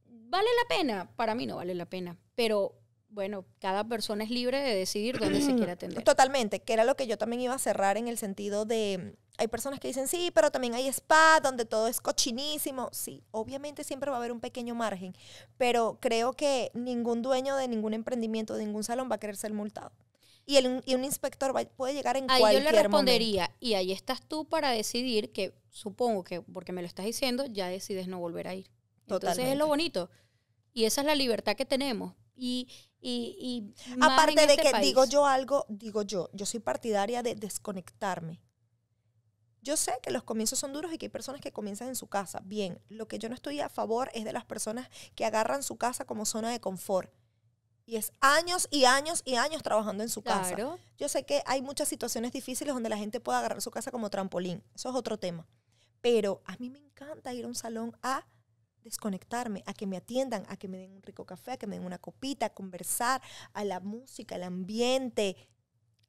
¿vale la pena? Para mí no vale la pena, pero bueno, cada persona es libre de decidir dónde se quiere [CLEARS THROAT] atender. Totalmente, que era lo que yo también iba a cerrar en el sentido de hay personas que dicen, sí, pero también hay spa donde todo es cochinísimo. Sí, obviamente siempre va a haber un pequeño margen, pero creo que ningún dueño de ningún emprendimiento, de ningún salón va a querer ser multado. Y, un inspector puede llegar en cualquier cualquier Ahí yo le respondería, y ahí estás tú para decidir que, supongo que porque me lo estás diciendo, ya decides no volver a ir. Totalmente. Entonces es lo bonito. Y esa es la libertad que tenemos. Y, aparte de este que digo yo algo, digo yo, yo soy partidaria de desconectarme yo sé que los comienzos son duros y que hay personas que comienzan en su casa. Bien, lo que yo no estoy a favor es de las personas que agarran su casa como zona de confort. Y es años y años y años trabajando en su casa. Yo sé que hay muchas situaciones difíciles donde la gente puede agarrar su casa como trampolín. Eso es otro tema. Pero a mí me encanta ir a un salón a desconectarme, a que me atiendan, a que me den un rico café, a que me den una copita, a conversar, a la música, al ambiente.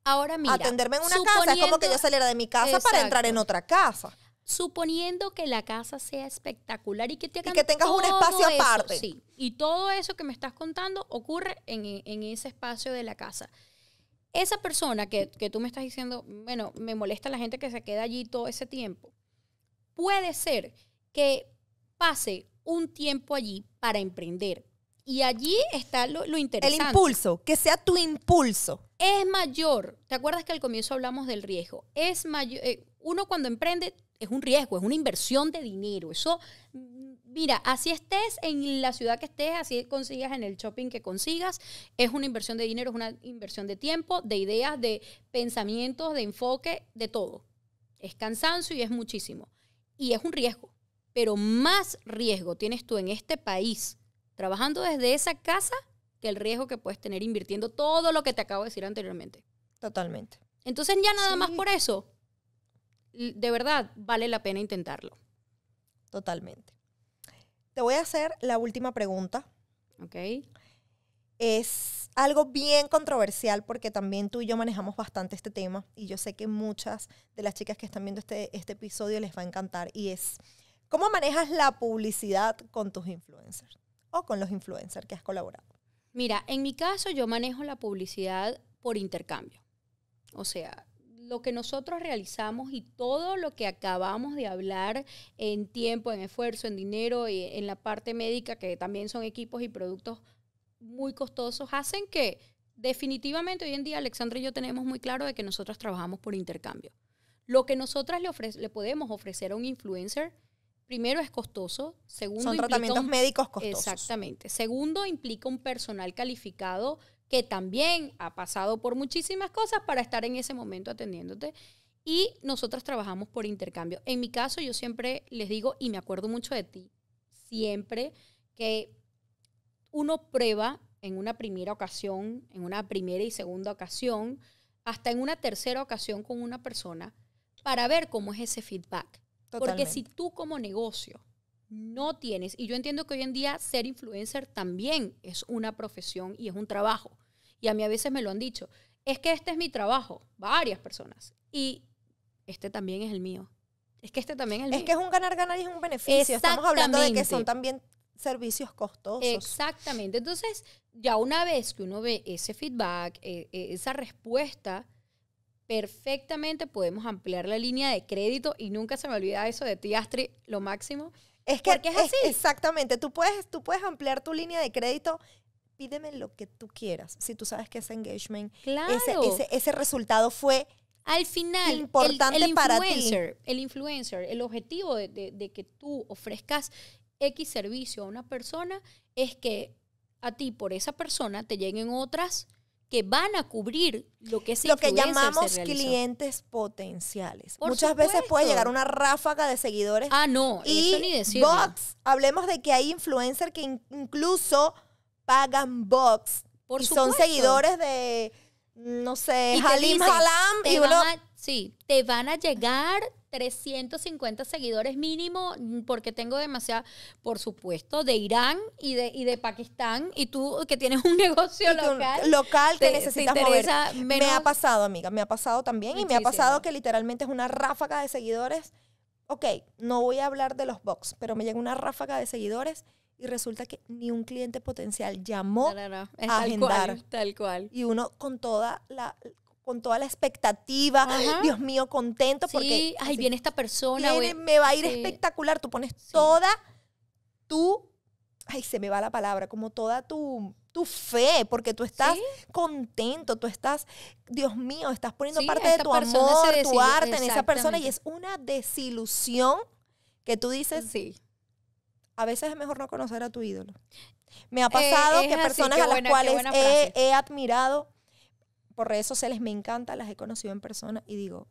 Ahora Atenderme en una casa es como que yo saliera de mi casa para entrar en otra casa. Suponiendo que la casa sea espectacular y que, tengas un espacio aparte. y todo eso que me estás contando ocurre en, ese espacio de la casa. Esa persona que, tú me estás diciendo, bueno, me molesta la gente que se queda allí todo ese tiempo, puede ser que pase un tiempo allí para emprender. Y allí está lo interesante. El impulso, que sea tu impulso es mayor. ¿Te acuerdas que al comienzo hablamos del riesgo? Es mayor. Eh, uno cuando emprende es un riesgo, es una inversión de dinero. Eso, mm, mira, así estés en la ciudad que estés, así consigas en el shopping que consigas, es una inversión de dinero, es una inversión de tiempo, de ideas, de pensamientos, de enfoque, de todo. Es cansancio y es muchísimo. Y es un riesgo. Pero más riesgo tienes tú en este país, trabajando desde esa casa que el riesgo que puedes tener invirtiendo todo lo que te acabo de decir anteriormente. Totalmente. Entonces ya nada más por eso, de verdad vale la pena intentarlo. Totalmente. Te voy a hacer la última pregunta. Ok. Es algo bien controversial porque también tú y yo manejamos bastante este tema y yo sé que muchas de las chicas que están viendo este, este episodio les va a encantar y es, ¿cómo manejas la publicidad con tus influencers o con los influencers que has colaborado? Mira, en mi caso yo manejo la publicidad por intercambio. O sea, lo que nosotros realizamos y todo lo que acabamos de hablar en tiempo, en esfuerzo, en dinero y eh, en la parte médica, que también son equipos y productos muy costosos, hacen que definitivamente hoy en día Alexandra y yo tenemos muy claro de que nosotros trabajamos por intercambio. Lo que nosotras le, le podemos ofrecer a un influencer primero es costoso, segundo son tratamientos médicos costosos. Exactamente. Segundo implica un personal calificado que también ha pasado por muchísimas cosas para estar en ese momento atendiéndote. Y nosotras trabajamos por intercambio. En mi caso, yo siempre les digo, y me acuerdo mucho de ti, siempre que uno prueba en una primera ocasión, en una primera y segunda ocasión, hasta en una tercera ocasión con una persona, para ver cómo es ese feedback. Porque si tú como negocio no tienes, y yo entiendo que hoy en día ser influencer también es una profesión y es un trabajo, y a mí a veces me lo han dicho, es que este es mi trabajo, varias personas, y este también es el mío. Es que este también es el es mío. Es que es un ganar-ganar y es un beneficio. Estamos hablando de que son también servicios costosos. Exactamente. Entonces, ya una vez que uno ve ese feedback, eh, eh, esa respuesta, perfectamente podemos ampliar la línea de crédito y nunca se me olvida eso de ti, Astrid, lo máximo. Es que es así. exactamente, tú puedes, tú puedes ampliar tu línea de crédito pídeme lo que tú quieras. Si tú sabes que ese engagement, ese, resultado fue al final importante el, para El influencer, el objetivo de, de, que tú ofrezcas X servicio a una persona es que a ti por esa persona te lleguen otras que van a cubrir lo que es lo que llamamos clientes potenciales. Muchas veces puede llegar una ráfaga de seguidores. Ah, no, y eso bots, hablemos de que hay influencers que incluso pagan bots Por y son seguidores de no sé, y Halim Halam y sí, te van a llegar 350 seguidores mínimo, mm, porque tengo demasiado, por supuesto, de Irán y de, y de Pakistán, y tú que tienes un [LAUGHS] negocio local. Local te, necesitas mover. Me ha pasado, amiga, me ha pasado también, y me ha pasado que literalmente es una ráfaga de seguidores. Ok, no voy a hablar de los box, pero me llega una ráfaga de seguidores y resulta que ni un cliente potencial llamó a tal agendar. tal cual. Y uno con toda la con toda la expectativa, Dios mío, contento sí, porque... Ay, viene esta persona. me va a ir espectacular, tú pones toda tu... Ay, se me va la palabra, como toda tu, tu fe, porque tú estás contento, tú estás, Dios mío, estás poniendo parte de tu amor, tu arte en esa persona y es una desilusión que tú dices, sí. A veces es mejor no conocer a tu ídolo. Me ha eh, pasado que personas a las cuales he, he admirado por se les me encanta, las he conocido en persona y digo,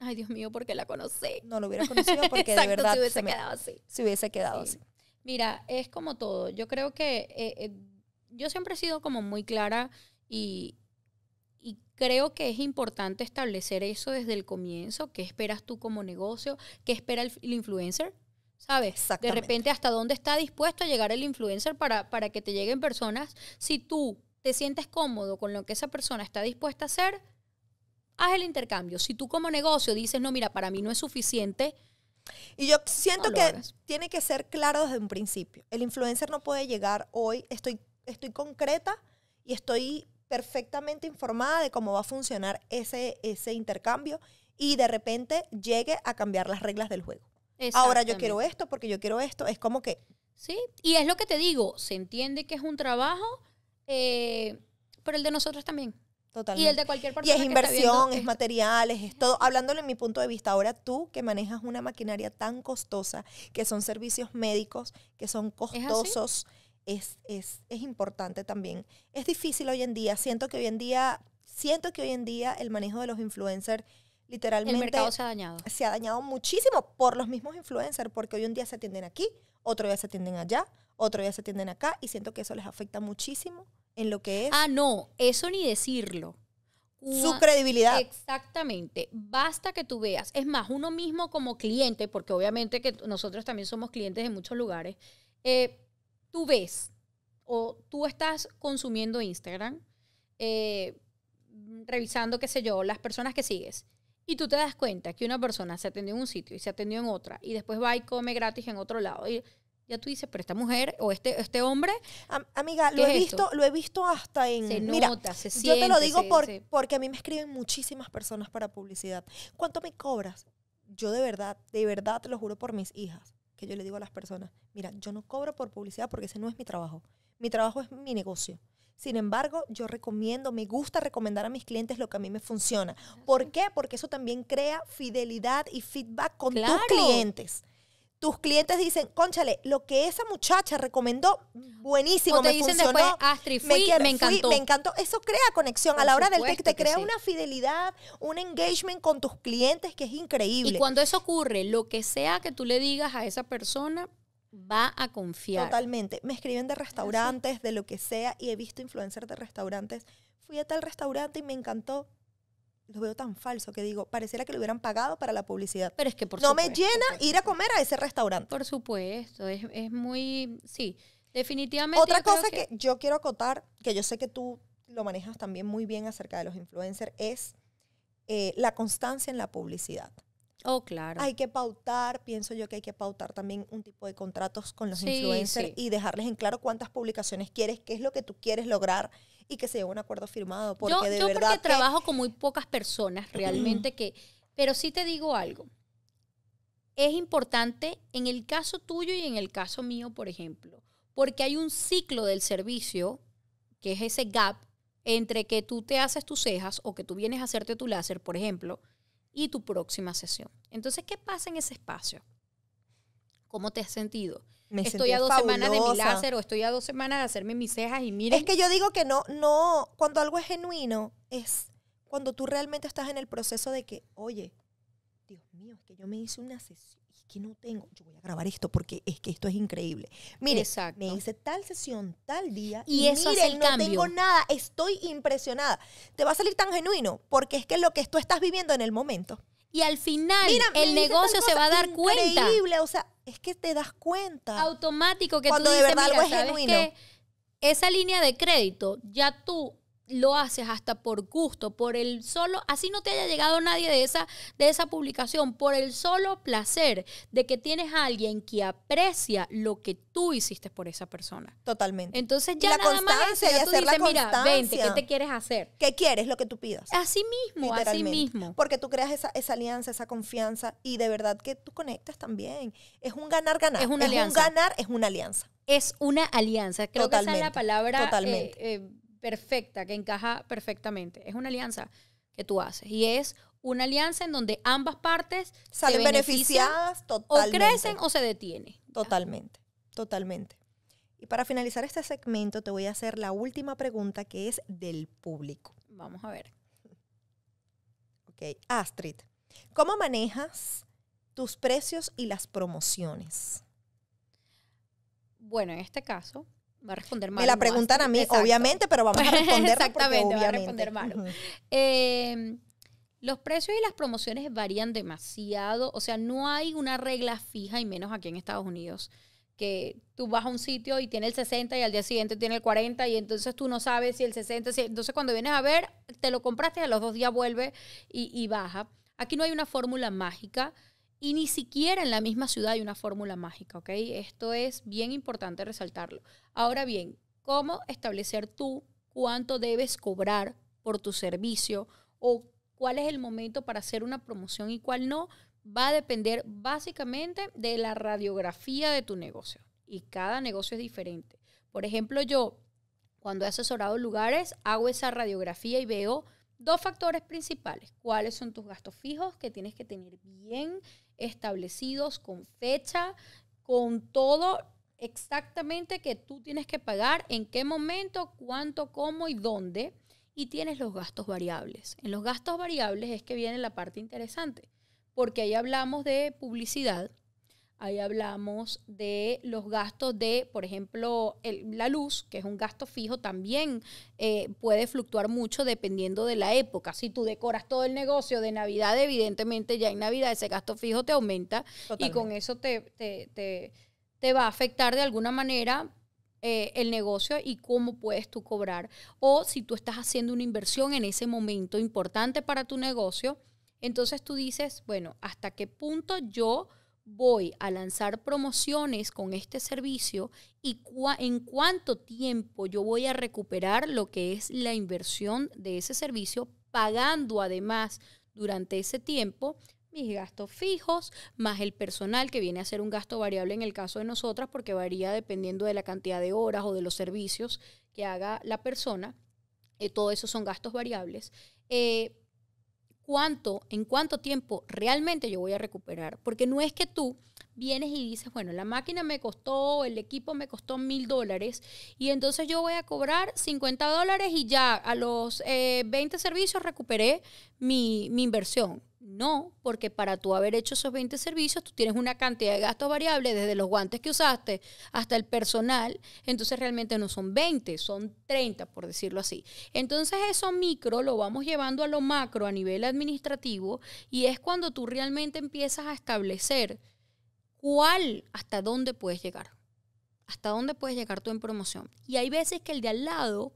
ay Dios mío, porque la conocí. No lo hubiera conocido [LAUGHS] porque de verdad se hubiese quedado así. Se hubiese quedado así. Mira, es como todo. Yo creo que eh, eh, yo siempre he sido como muy clara y, y creo que es importante establecer eso desde el comienzo. ¿Qué esperas tú como negocio? ¿Qué espera el, el influencer? ¿Sabes? De repente, ¿hasta dónde está dispuesto a llegar el influencer para, para que te lleguen personas? Si tú te sientes cómodo con lo que esa persona está dispuesta a hacer, haz el intercambio. Si tú como negocio dices, no, mira, para mí no es suficiente. Y yo siento que tiene que ser claro desde un principio. El influencer no puede llegar hoy, estoy, estoy concreta y estoy perfectamente informada de cómo va a funcionar ese, ese intercambio y de repente llegue a cambiar las reglas del juego. Ahora yo quiero esto porque yo quiero esto. Es como que... Sí, y es lo que te digo, se entiende que es un trabajo, eh, pero el de nosotros también. Totalmente. Y el de cualquier persona. Y es inversión, es materiales, es todo. Hablándolo en mi punto de vista, ahora tú que manejas una maquinaria tan costosa, que son servicios médicos, que son costosos, es, es, es importante también. Es difícil hoy en día. Siento que hoy en día, siento que hoy en día el manejo de los influencers literalmente... El mercado se ha dañado. Se ha dañado muchísimo por los mismos influencers, porque hoy un día se atienden aquí, otro día se atienden allá, otro día se atienden acá, y siento que eso les afecta muchísimo en lo que es. Ah, no, eso ni decirlo. su credibilidad. Exactamente. Basta que tú veas. Es más, uno mismo como cliente, porque obviamente que nosotros también somos clientes en muchos lugares, eh, tú ves o tú estás consumiendo Instagram, eh, revisando, qué sé yo, las personas que sigues. Y tú te das cuenta que una persona se atendió en un sitio y se atendió en otra y después va y come gratis en otro lado. Y ya tú dices, pero esta mujer o este, este hombre. amiga, lo he, visto, lo he visto hasta en. Se Yo te lo digo porque a mí me escriben muchísimas personas para publicidad. ¿Cuánto me cobras? Yo de verdad, de verdad te lo juro por mis hijas, que yo le digo a las personas, mira, yo no cobro por publicidad porque ese no es mi trabajo. Mi trabajo es mi negocio. Sin embargo, yo recomiendo, me gusta recomendar a mis clientes lo que a mí me funciona. ¿Por qué? Porque eso también crea fidelidad y feedback con tus clientes tus clientes dicen, conchale, lo que esa muchacha recomendó, buenísimo, me dicen funcionó, después, me, encantó. Eso crea conexión a la hora del tech. te crea una fidelidad, un engagement con tus clientes que es increíble. Y cuando eso ocurre, lo que sea que tú le digas a esa persona, va a confiar. Totalmente. Me escriben de restaurantes, de lo que sea, y he visto influencers de restaurantes. Fui a tal restaurante y me encantó lo veo tan falso que digo, pareciera que lo hubieran pagado para la publicidad. Pero es que por No me llena ir a comer a ese restaurante. Por supuesto, es, muy, sí, definitivamente. Otra cosa que... yo quiero acotar, que yo sé que tú lo manejas también muy bien acerca de los influencers, es eh, la constancia en la publicidad. Oh, claro. Hay que pautar, pienso yo que hay que pautar también un tipo de contratos con los influencers y dejarles en claro cuántas publicaciones quieres, qué es lo que tú quieres lograr y que se lleve un acuerdo firmado. Porque yo, de yo trabajo con muy pocas personas realmente que. Pero sí te digo algo. Es importante en el caso tuyo y en el caso mío, por ejemplo, porque hay un ciclo del servicio, que es ese gap entre que tú te haces tus cejas o que tú vienes a hacerte tu láser, por ejemplo, y tu próxima sesión. Entonces, ¿qué pasa en ese espacio? ¿Cómo te has sentido? estoy a dos semanas de mi láser o estoy a dos semanas de hacerme mis cejas y mire. Es que yo digo que no, no, cuando algo es genuino es cuando tú realmente estás en el proceso de que, oye, Dios mío, es que yo me hice una sesión, es que no tengo, yo voy a grabar esto porque es que esto es increíble. Mire, me hice tal sesión, tal día, y, el no tengo nada, estoy impresionada. Te va a salir tan genuino porque es que lo que tú estás viviendo en el momento. Y al final, el negocio se va a dar cuenta. Increíble, o sea, es que te das cuenta. Automático que cuando tú dices, de verdad es genuino? esa línea de crédito ya tú lo haces hasta por gusto, por el solo, así no te haya llegado nadie de esa, de esa publicación, por el solo placer de que tienes a alguien que aprecia lo que tú hiciste por esa persona. Totalmente. Entonces ya la nada más ya hacer dices, mira, vente, ¿qué te quieres hacer? ¿Qué quieres? Lo que tú pidas. Así mismo, así mismo. Porque tú creas esa, alianza, esa confianza y de verdad que tú conectas también. Es un ganar-ganar. Es una alianza. un ganar, es una alianza. Es una alianza. Creo que esa es la palabra. Totalmente. Eh, eh, perfecta, que encaja perfectamente. Es una alianza que tú haces y es una alianza en donde ambas partes salen beneficiadas totalmente. O crecen o se detienen. Totalmente, totalmente. Y para finalizar este segmento te voy a hacer la última pregunta que es del público. Vamos a ver. Ok, Astrid, ¿cómo manejas tus precios y las promociones? Bueno, en este caso, va a responder Me la preguntan a mí, obviamente, pero vamos a [LAUGHS] responder Exactamente, voy a responder malo. los precios y las promociones varían demasiado. O sea, no hay una regla fija, y menos aquí en Estados Unidos, que tú vas a un sitio y tiene el 60 y al día siguiente tiene el 40 y entonces tú no sabes si el 60... entonces cuando vienes a ver, te lo compraste y a los dos días vuelve y, y baja. Aquí no hay una fórmula mágica y ni siquiera en la misma ciudad hay una fórmula mágica, ¿ok? Esto es bien importante resaltarlo. Ahora bien, ¿cómo establecer tú cuánto debes cobrar por tu servicio o cuál es el momento para hacer una promoción y cuál no? Va a depender básicamente de la radiografía de tu negocio. Y cada negocio es diferente. Por ejemplo, yo cuando he asesorado lugares, hago esa radiografía y veo dos factores principales. ¿Cuáles son tus gastos fijos que tienes que tener bien establecidos, con fecha, con todo exactamente que tú tienes que pagar, en qué momento, cuánto, cómo y dónde. Y tienes los gastos variables. En los gastos variables es que viene la parte interesante, porque ahí hablamos de publicidad, Ahí hablamos de los gastos de, por ejemplo, la luz, que es un gasto fijo, también eh, puede fluctuar mucho dependiendo de la época. Si tú decoras todo el negocio de Navidad, evidentemente ya en Navidad ese gasto fijo te aumenta y con eso te, te, va a afectar de alguna manera eh, el negocio y cómo puedes tú cobrar. O si tú estás haciendo una inversión en ese momento importante para tu negocio, entonces tú dices, bueno, ¿hasta qué punto yo voy a lanzar promociones con este servicio y en cuánto tiempo yo voy a recuperar lo que es la inversión de ese servicio, pagando además durante ese tiempo mis gastos fijos, más el personal, que viene a ser un gasto variable en el caso de nosotras, porque varía dependiendo de la cantidad de horas o de los servicios que haga la persona. Eh, todo eso son gastos variables. Eh, cuánto, en cuánto tiempo realmente yo voy a recuperar. Porque no es que tú vienes y dices, bueno, la máquina me costó, el equipo me costó mil dólares y entonces yo voy a cobrar 50 dólares y ya a los 20 eh, servicios recuperé mi, mi inversión. No, porque para tú haber hecho esos 20 servicios, tú tienes una cantidad de gastos variables, desde los guantes que usaste hasta el personal. Entonces realmente no son 20, son 30, por decirlo así. Entonces eso micro lo vamos llevando a lo macro a nivel administrativo y es cuando tú realmente empiezas a establecer cuál, hasta dónde puedes llegar. Hasta dónde puedes llegar tú en promoción. Y hay veces que el de al lado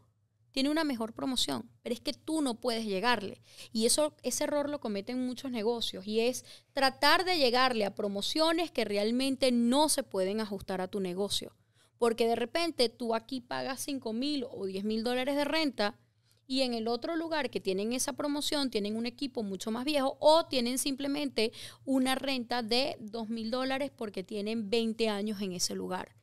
tiene una mejor promoción, pero es que tú no puedes llegarle. Y eso, ese error lo cometen muchos negocios y es tratar de llegarle a promociones que realmente no se pueden ajustar a tu negocio. Porque de repente tú aquí pagas 5 mil o 10 mil dólares de renta y en el otro lugar que tienen esa promoción tienen un equipo mucho más viejo o tienen simplemente una renta de 2 mil dólares porque tienen 20 años en ese lugar.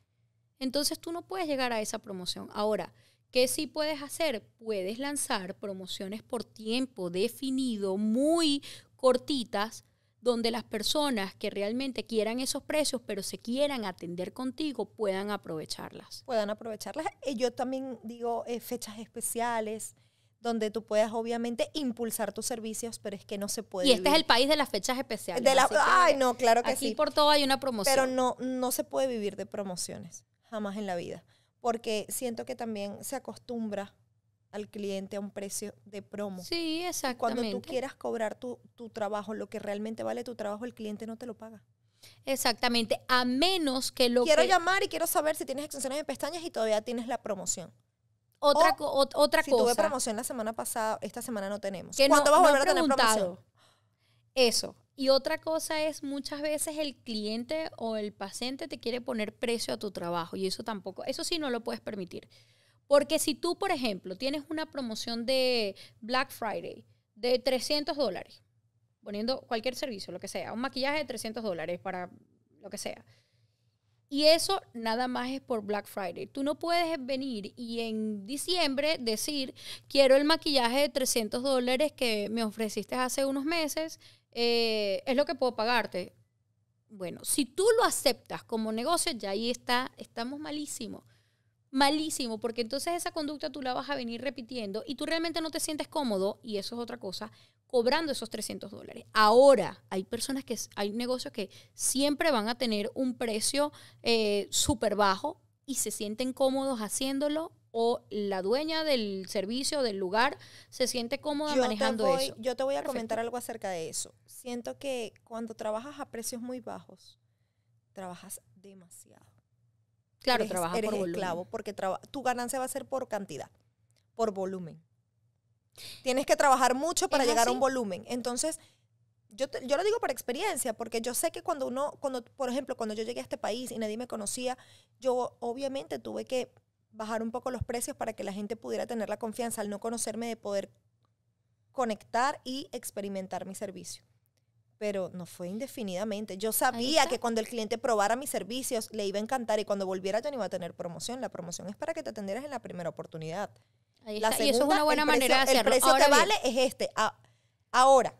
Entonces tú no puedes llegar a esa promoción. Ahora, ¿Qué sí puedes hacer? Puedes lanzar promociones por tiempo definido, muy cortitas, donde las personas que realmente quieran esos precios, pero se quieran atender contigo, puedan aprovecharlas. Puedan aprovecharlas. y eh, Yo también digo eh, fechas especiales donde tú puedas obviamente impulsar tus servicios, pero es que no se puede. Y este es el país de las fechas especiales. De ay, no, claro que sí. Aquí por todo hay una promoción. Pero no, no se puede vivir de promociones, jamás en la vida porque siento que también se acostumbra al cliente a un precio de promo. Sí, exactamente. Cuando tú quieras cobrar tu, trabajo, lo que realmente vale tu trabajo, el cliente no te lo paga. Exactamente, a menos que lo quiero llamar y quiero saber si tienes extensiones de pestañas y todavía tienes la promoción. Otra, otra cosa. Si tuve promoción la semana pasada, esta semana no tenemos. ¿Cuándo vas a volver a tener promoción? Eso. Y otra cosa es muchas veces el cliente o el paciente te quiere poner precio a tu trabajo y eso tampoco, eso sí no lo puedes permitir. Porque si tú, por ejemplo, tienes una promoción de Black Friday de 300 dólares, poniendo cualquier servicio, lo que sea, un maquillaje de 300 dólares para lo que sea, y eso nada más es por Black Friday. Tú no puedes venir y en diciembre decir, quiero el maquillaje de 300 dólares que me ofreciste hace unos meses, eh, es lo que puedo pagarte. Bueno, si tú lo aceptas como negocio, ya ahí está, estamos malísimos malísimo, porque entonces esa conducta tú la vas a venir repitiendo y tú realmente no te sientes cómodo, y eso es otra cosa, cobrando esos 300 dólares. Ahora, hay personas que, hay negocios que siempre van a tener un precio eh, súper bajo y se sienten cómodos haciéndolo o la dueña del servicio, del lugar, se siente cómoda manejando eso. Yo te voy a comentar algo acerca de eso. Siento que cuando trabajas a precios muy bajos, trabajas demasiado. Claro, eres, porque tu ganancia va a ser por cantidad, por volumen. Tienes que trabajar mucho para llegar a un volumen. Entonces, yo, yo, lo digo por experiencia, porque yo sé que cuando uno, cuando, por ejemplo, cuando yo llegué a este país y nadie me conocía, yo obviamente tuve que bajar un poco los precios para que la gente pudiera tener la confianza al no conocerme de poder conectar y experimentar mi servicio pero no fue indefinidamente. Yo sabía que cuando el cliente probara mis servicios le iba a encantar y cuando volviera yo no iba a tener promoción. La promoción es para que te atendieras en la primera oportunidad. eso es una buena manera de El precio que vale es este. Ahora,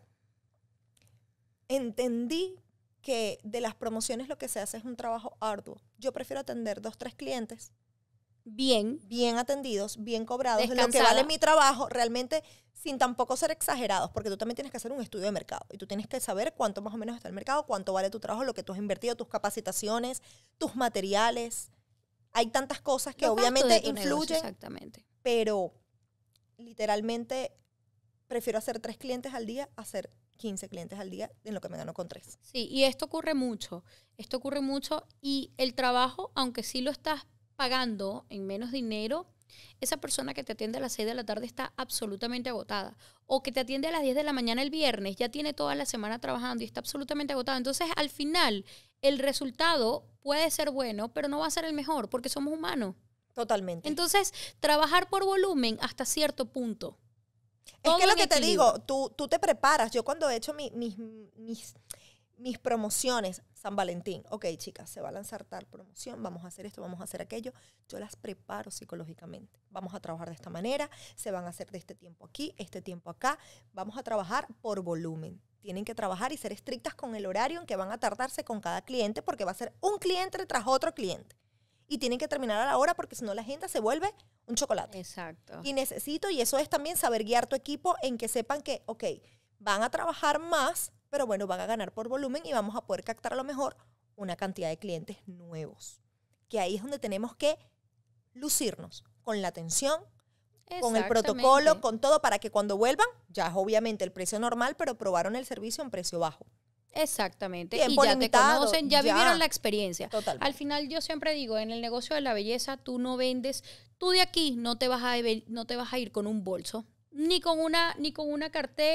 entendí que de las promociones lo que se hace es un trabajo arduo. Yo prefiero atender dos, tres clientes bien. Bien atendidos, bien cobrados, lo que vale mi trabajo, realmente sin tampoco ser exagerados, porque tú también tienes que hacer un estudio de mercado y tú tienes que saber cuánto más o menos está el mercado, cuánto vale tu trabajo, lo que tú has invertido, tus capacitaciones, tus materiales. Hay tantas cosas que obviamente influyen, exactamente. pero literalmente prefiero hacer tres clientes al día, a hacer 15 clientes al día en lo que me gano con tres. Sí, y esto ocurre mucho, esto ocurre mucho y el trabajo, aunque sí lo estás pagando en menos dinero, esa persona que te atiende a las 6 de la tarde está absolutamente agotada. O que te atiende a las 10 de la mañana el viernes, ya tiene toda la semana trabajando y está absolutamente agotada. Entonces, al final, el resultado puede ser bueno, pero no va a ser el mejor porque somos humanos. Totalmente. Entonces, trabajar por volumen hasta cierto punto. es que lo que te digo, tú, tú te preparas. Yo cuando he hecho mis, mis, mis promociones, San Valentín. Ok, chicas, se va a lanzar tal promoción, vamos a hacer esto, vamos a hacer aquello. Yo las preparo psicológicamente. Vamos a trabajar de esta manera, se van a hacer de este tiempo aquí, este tiempo acá. Vamos a trabajar por volumen. Tienen que trabajar y ser estrictas con el horario en que van a tardarse con cada cliente porque va a ser un cliente tras otro cliente. Y tienen que terminar a la hora porque si no la agenda se vuelve un chocolate. Exacto. Y necesito, y eso es también saber guiar tu equipo en que sepan que, ok, van a trabajar más, pero bueno, van a ganar por volumen y vamos a poder captar a lo mejor una cantidad de clientes nuevos. Que ahí es donde tenemos que lucirnos con la atención, con el protocolo, con todo, para que cuando vuelvan, ya es obviamente el precio normal, pero probaron el servicio en precio bajo. Exactamente. y ya te conocen, ya, vivieron la experiencia. Al final yo siempre digo, en el negocio de la belleza tú no vendes, tú de aquí no te vas a, no te vas a ir con un bolso ni con una, ni con una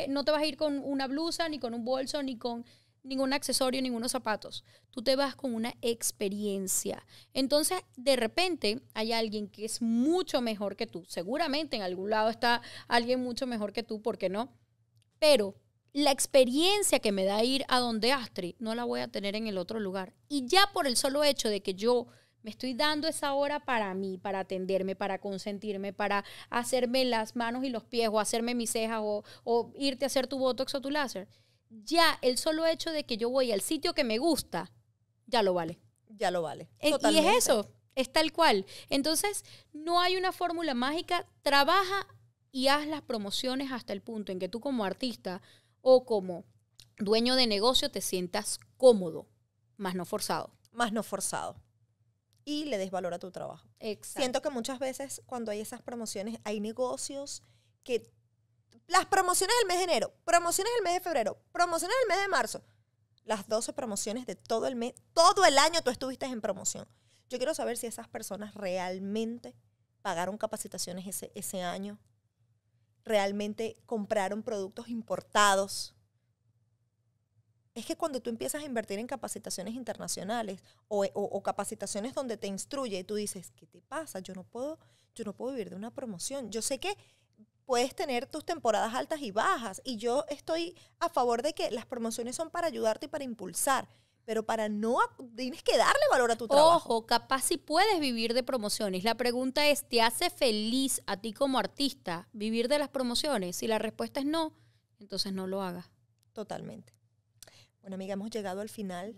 no te vas a ir con una blusa, ni con un bolso, ni con ningún accesorio, ningunos zapatos. Tú te vas con una experiencia. Entonces, de repente, hay alguien que es mucho mejor que tú. Seguramente en algún lado está alguien mucho mejor que tú, ¿por qué no? Pero la experiencia que me da ir a donde Astri no la voy a tener en el otro lugar. Y ya por el solo hecho de que yo me estoy dando esa hora para mí, para atenderme, para consentirme, para hacerme las manos y los pies o hacerme mis cejas o, irte a hacer tu botox o tu láser. Ya el solo hecho de que yo voy al sitio que me gusta, ya lo vale. Ya lo vale. Eh, y es eso, es tal cual. Entonces, no hay una fórmula mágica. Trabaja y haz las promociones hasta el punto en que tú como artista o como dueño de negocio te sientas cómodo, más no forzado. Más no forzado y le des valor a tu trabajo. Siento que muchas veces cuando hay esas promociones, hay negocios que las promociones del mes de enero, promociones del mes de febrero, promociones del mes de marzo, las 12 promociones de todo el mes, todo el año tú estuviste en promoción. Yo quiero saber si esas personas realmente pagaron capacitaciones ese, ese año, realmente compraron productos importados, es que cuando tú empiezas a invertir en capacitaciones internacionales o, capacitaciones donde te instruye y tú dices, ¿qué te pasa? Yo no puedo, yo no puedo vivir de una promoción. Yo sé que puedes tener tus temporadas altas y bajas y yo estoy a favor de que las promociones son para ayudarte y para impulsar. Pero para no, tienes que darle valor a tu trabajo. Ojo, capaz si puedes vivir de promociones. La pregunta es, ¿te hace feliz a ti como artista vivir de las promociones? Si la respuesta es no, entonces no lo hagas. Totalmente. Bueno, amiga, hemos llegado al final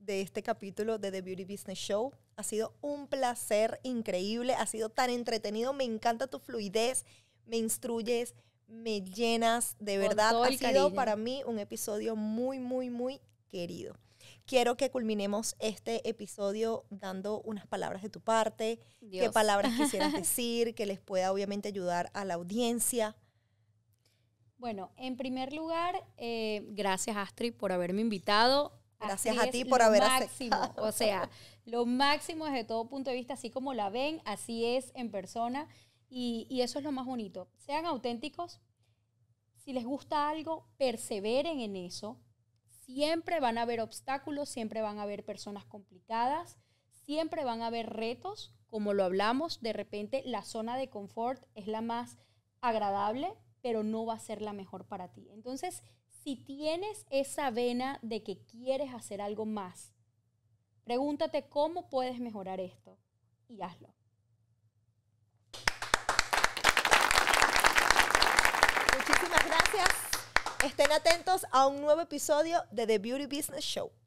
de este capítulo de The Beauty Business Show. Ha sido un placer increíble, ha sido tan entretenido, me encanta tu fluidez, me instruyes, me llenas, de verdad ha sido para mí un episodio muy, muy, muy querido. Quiero que culminemos este episodio dando unas palabras de tu parte, qué palabras quisieras [LAUGHS] decir, que les pueda obviamente ayudar a la audiencia. Bueno, en primer lugar, eh, gracias Astri por haberme invitado. Gracias a ti por haber máximo, O sea, lo máximo desde todo punto de vista, así como la ven, así es en persona. y eso es lo más bonito. Sean auténticos. Si les gusta algo, perseveren en eso. Siempre van a haber obstáculos, siempre van a haber personas complicadas, siempre van a haber retos. Como lo hablamos, de repente la zona de confort es la más agradable, pero no va a ser la mejor para ti. Entonces, si tienes esa vena de que quieres hacer algo más, pregúntate cómo puedes mejorar esto y hazlo. Muchísimas gracias. Estén atentos a un nuevo episodio de The Beauty Business Show.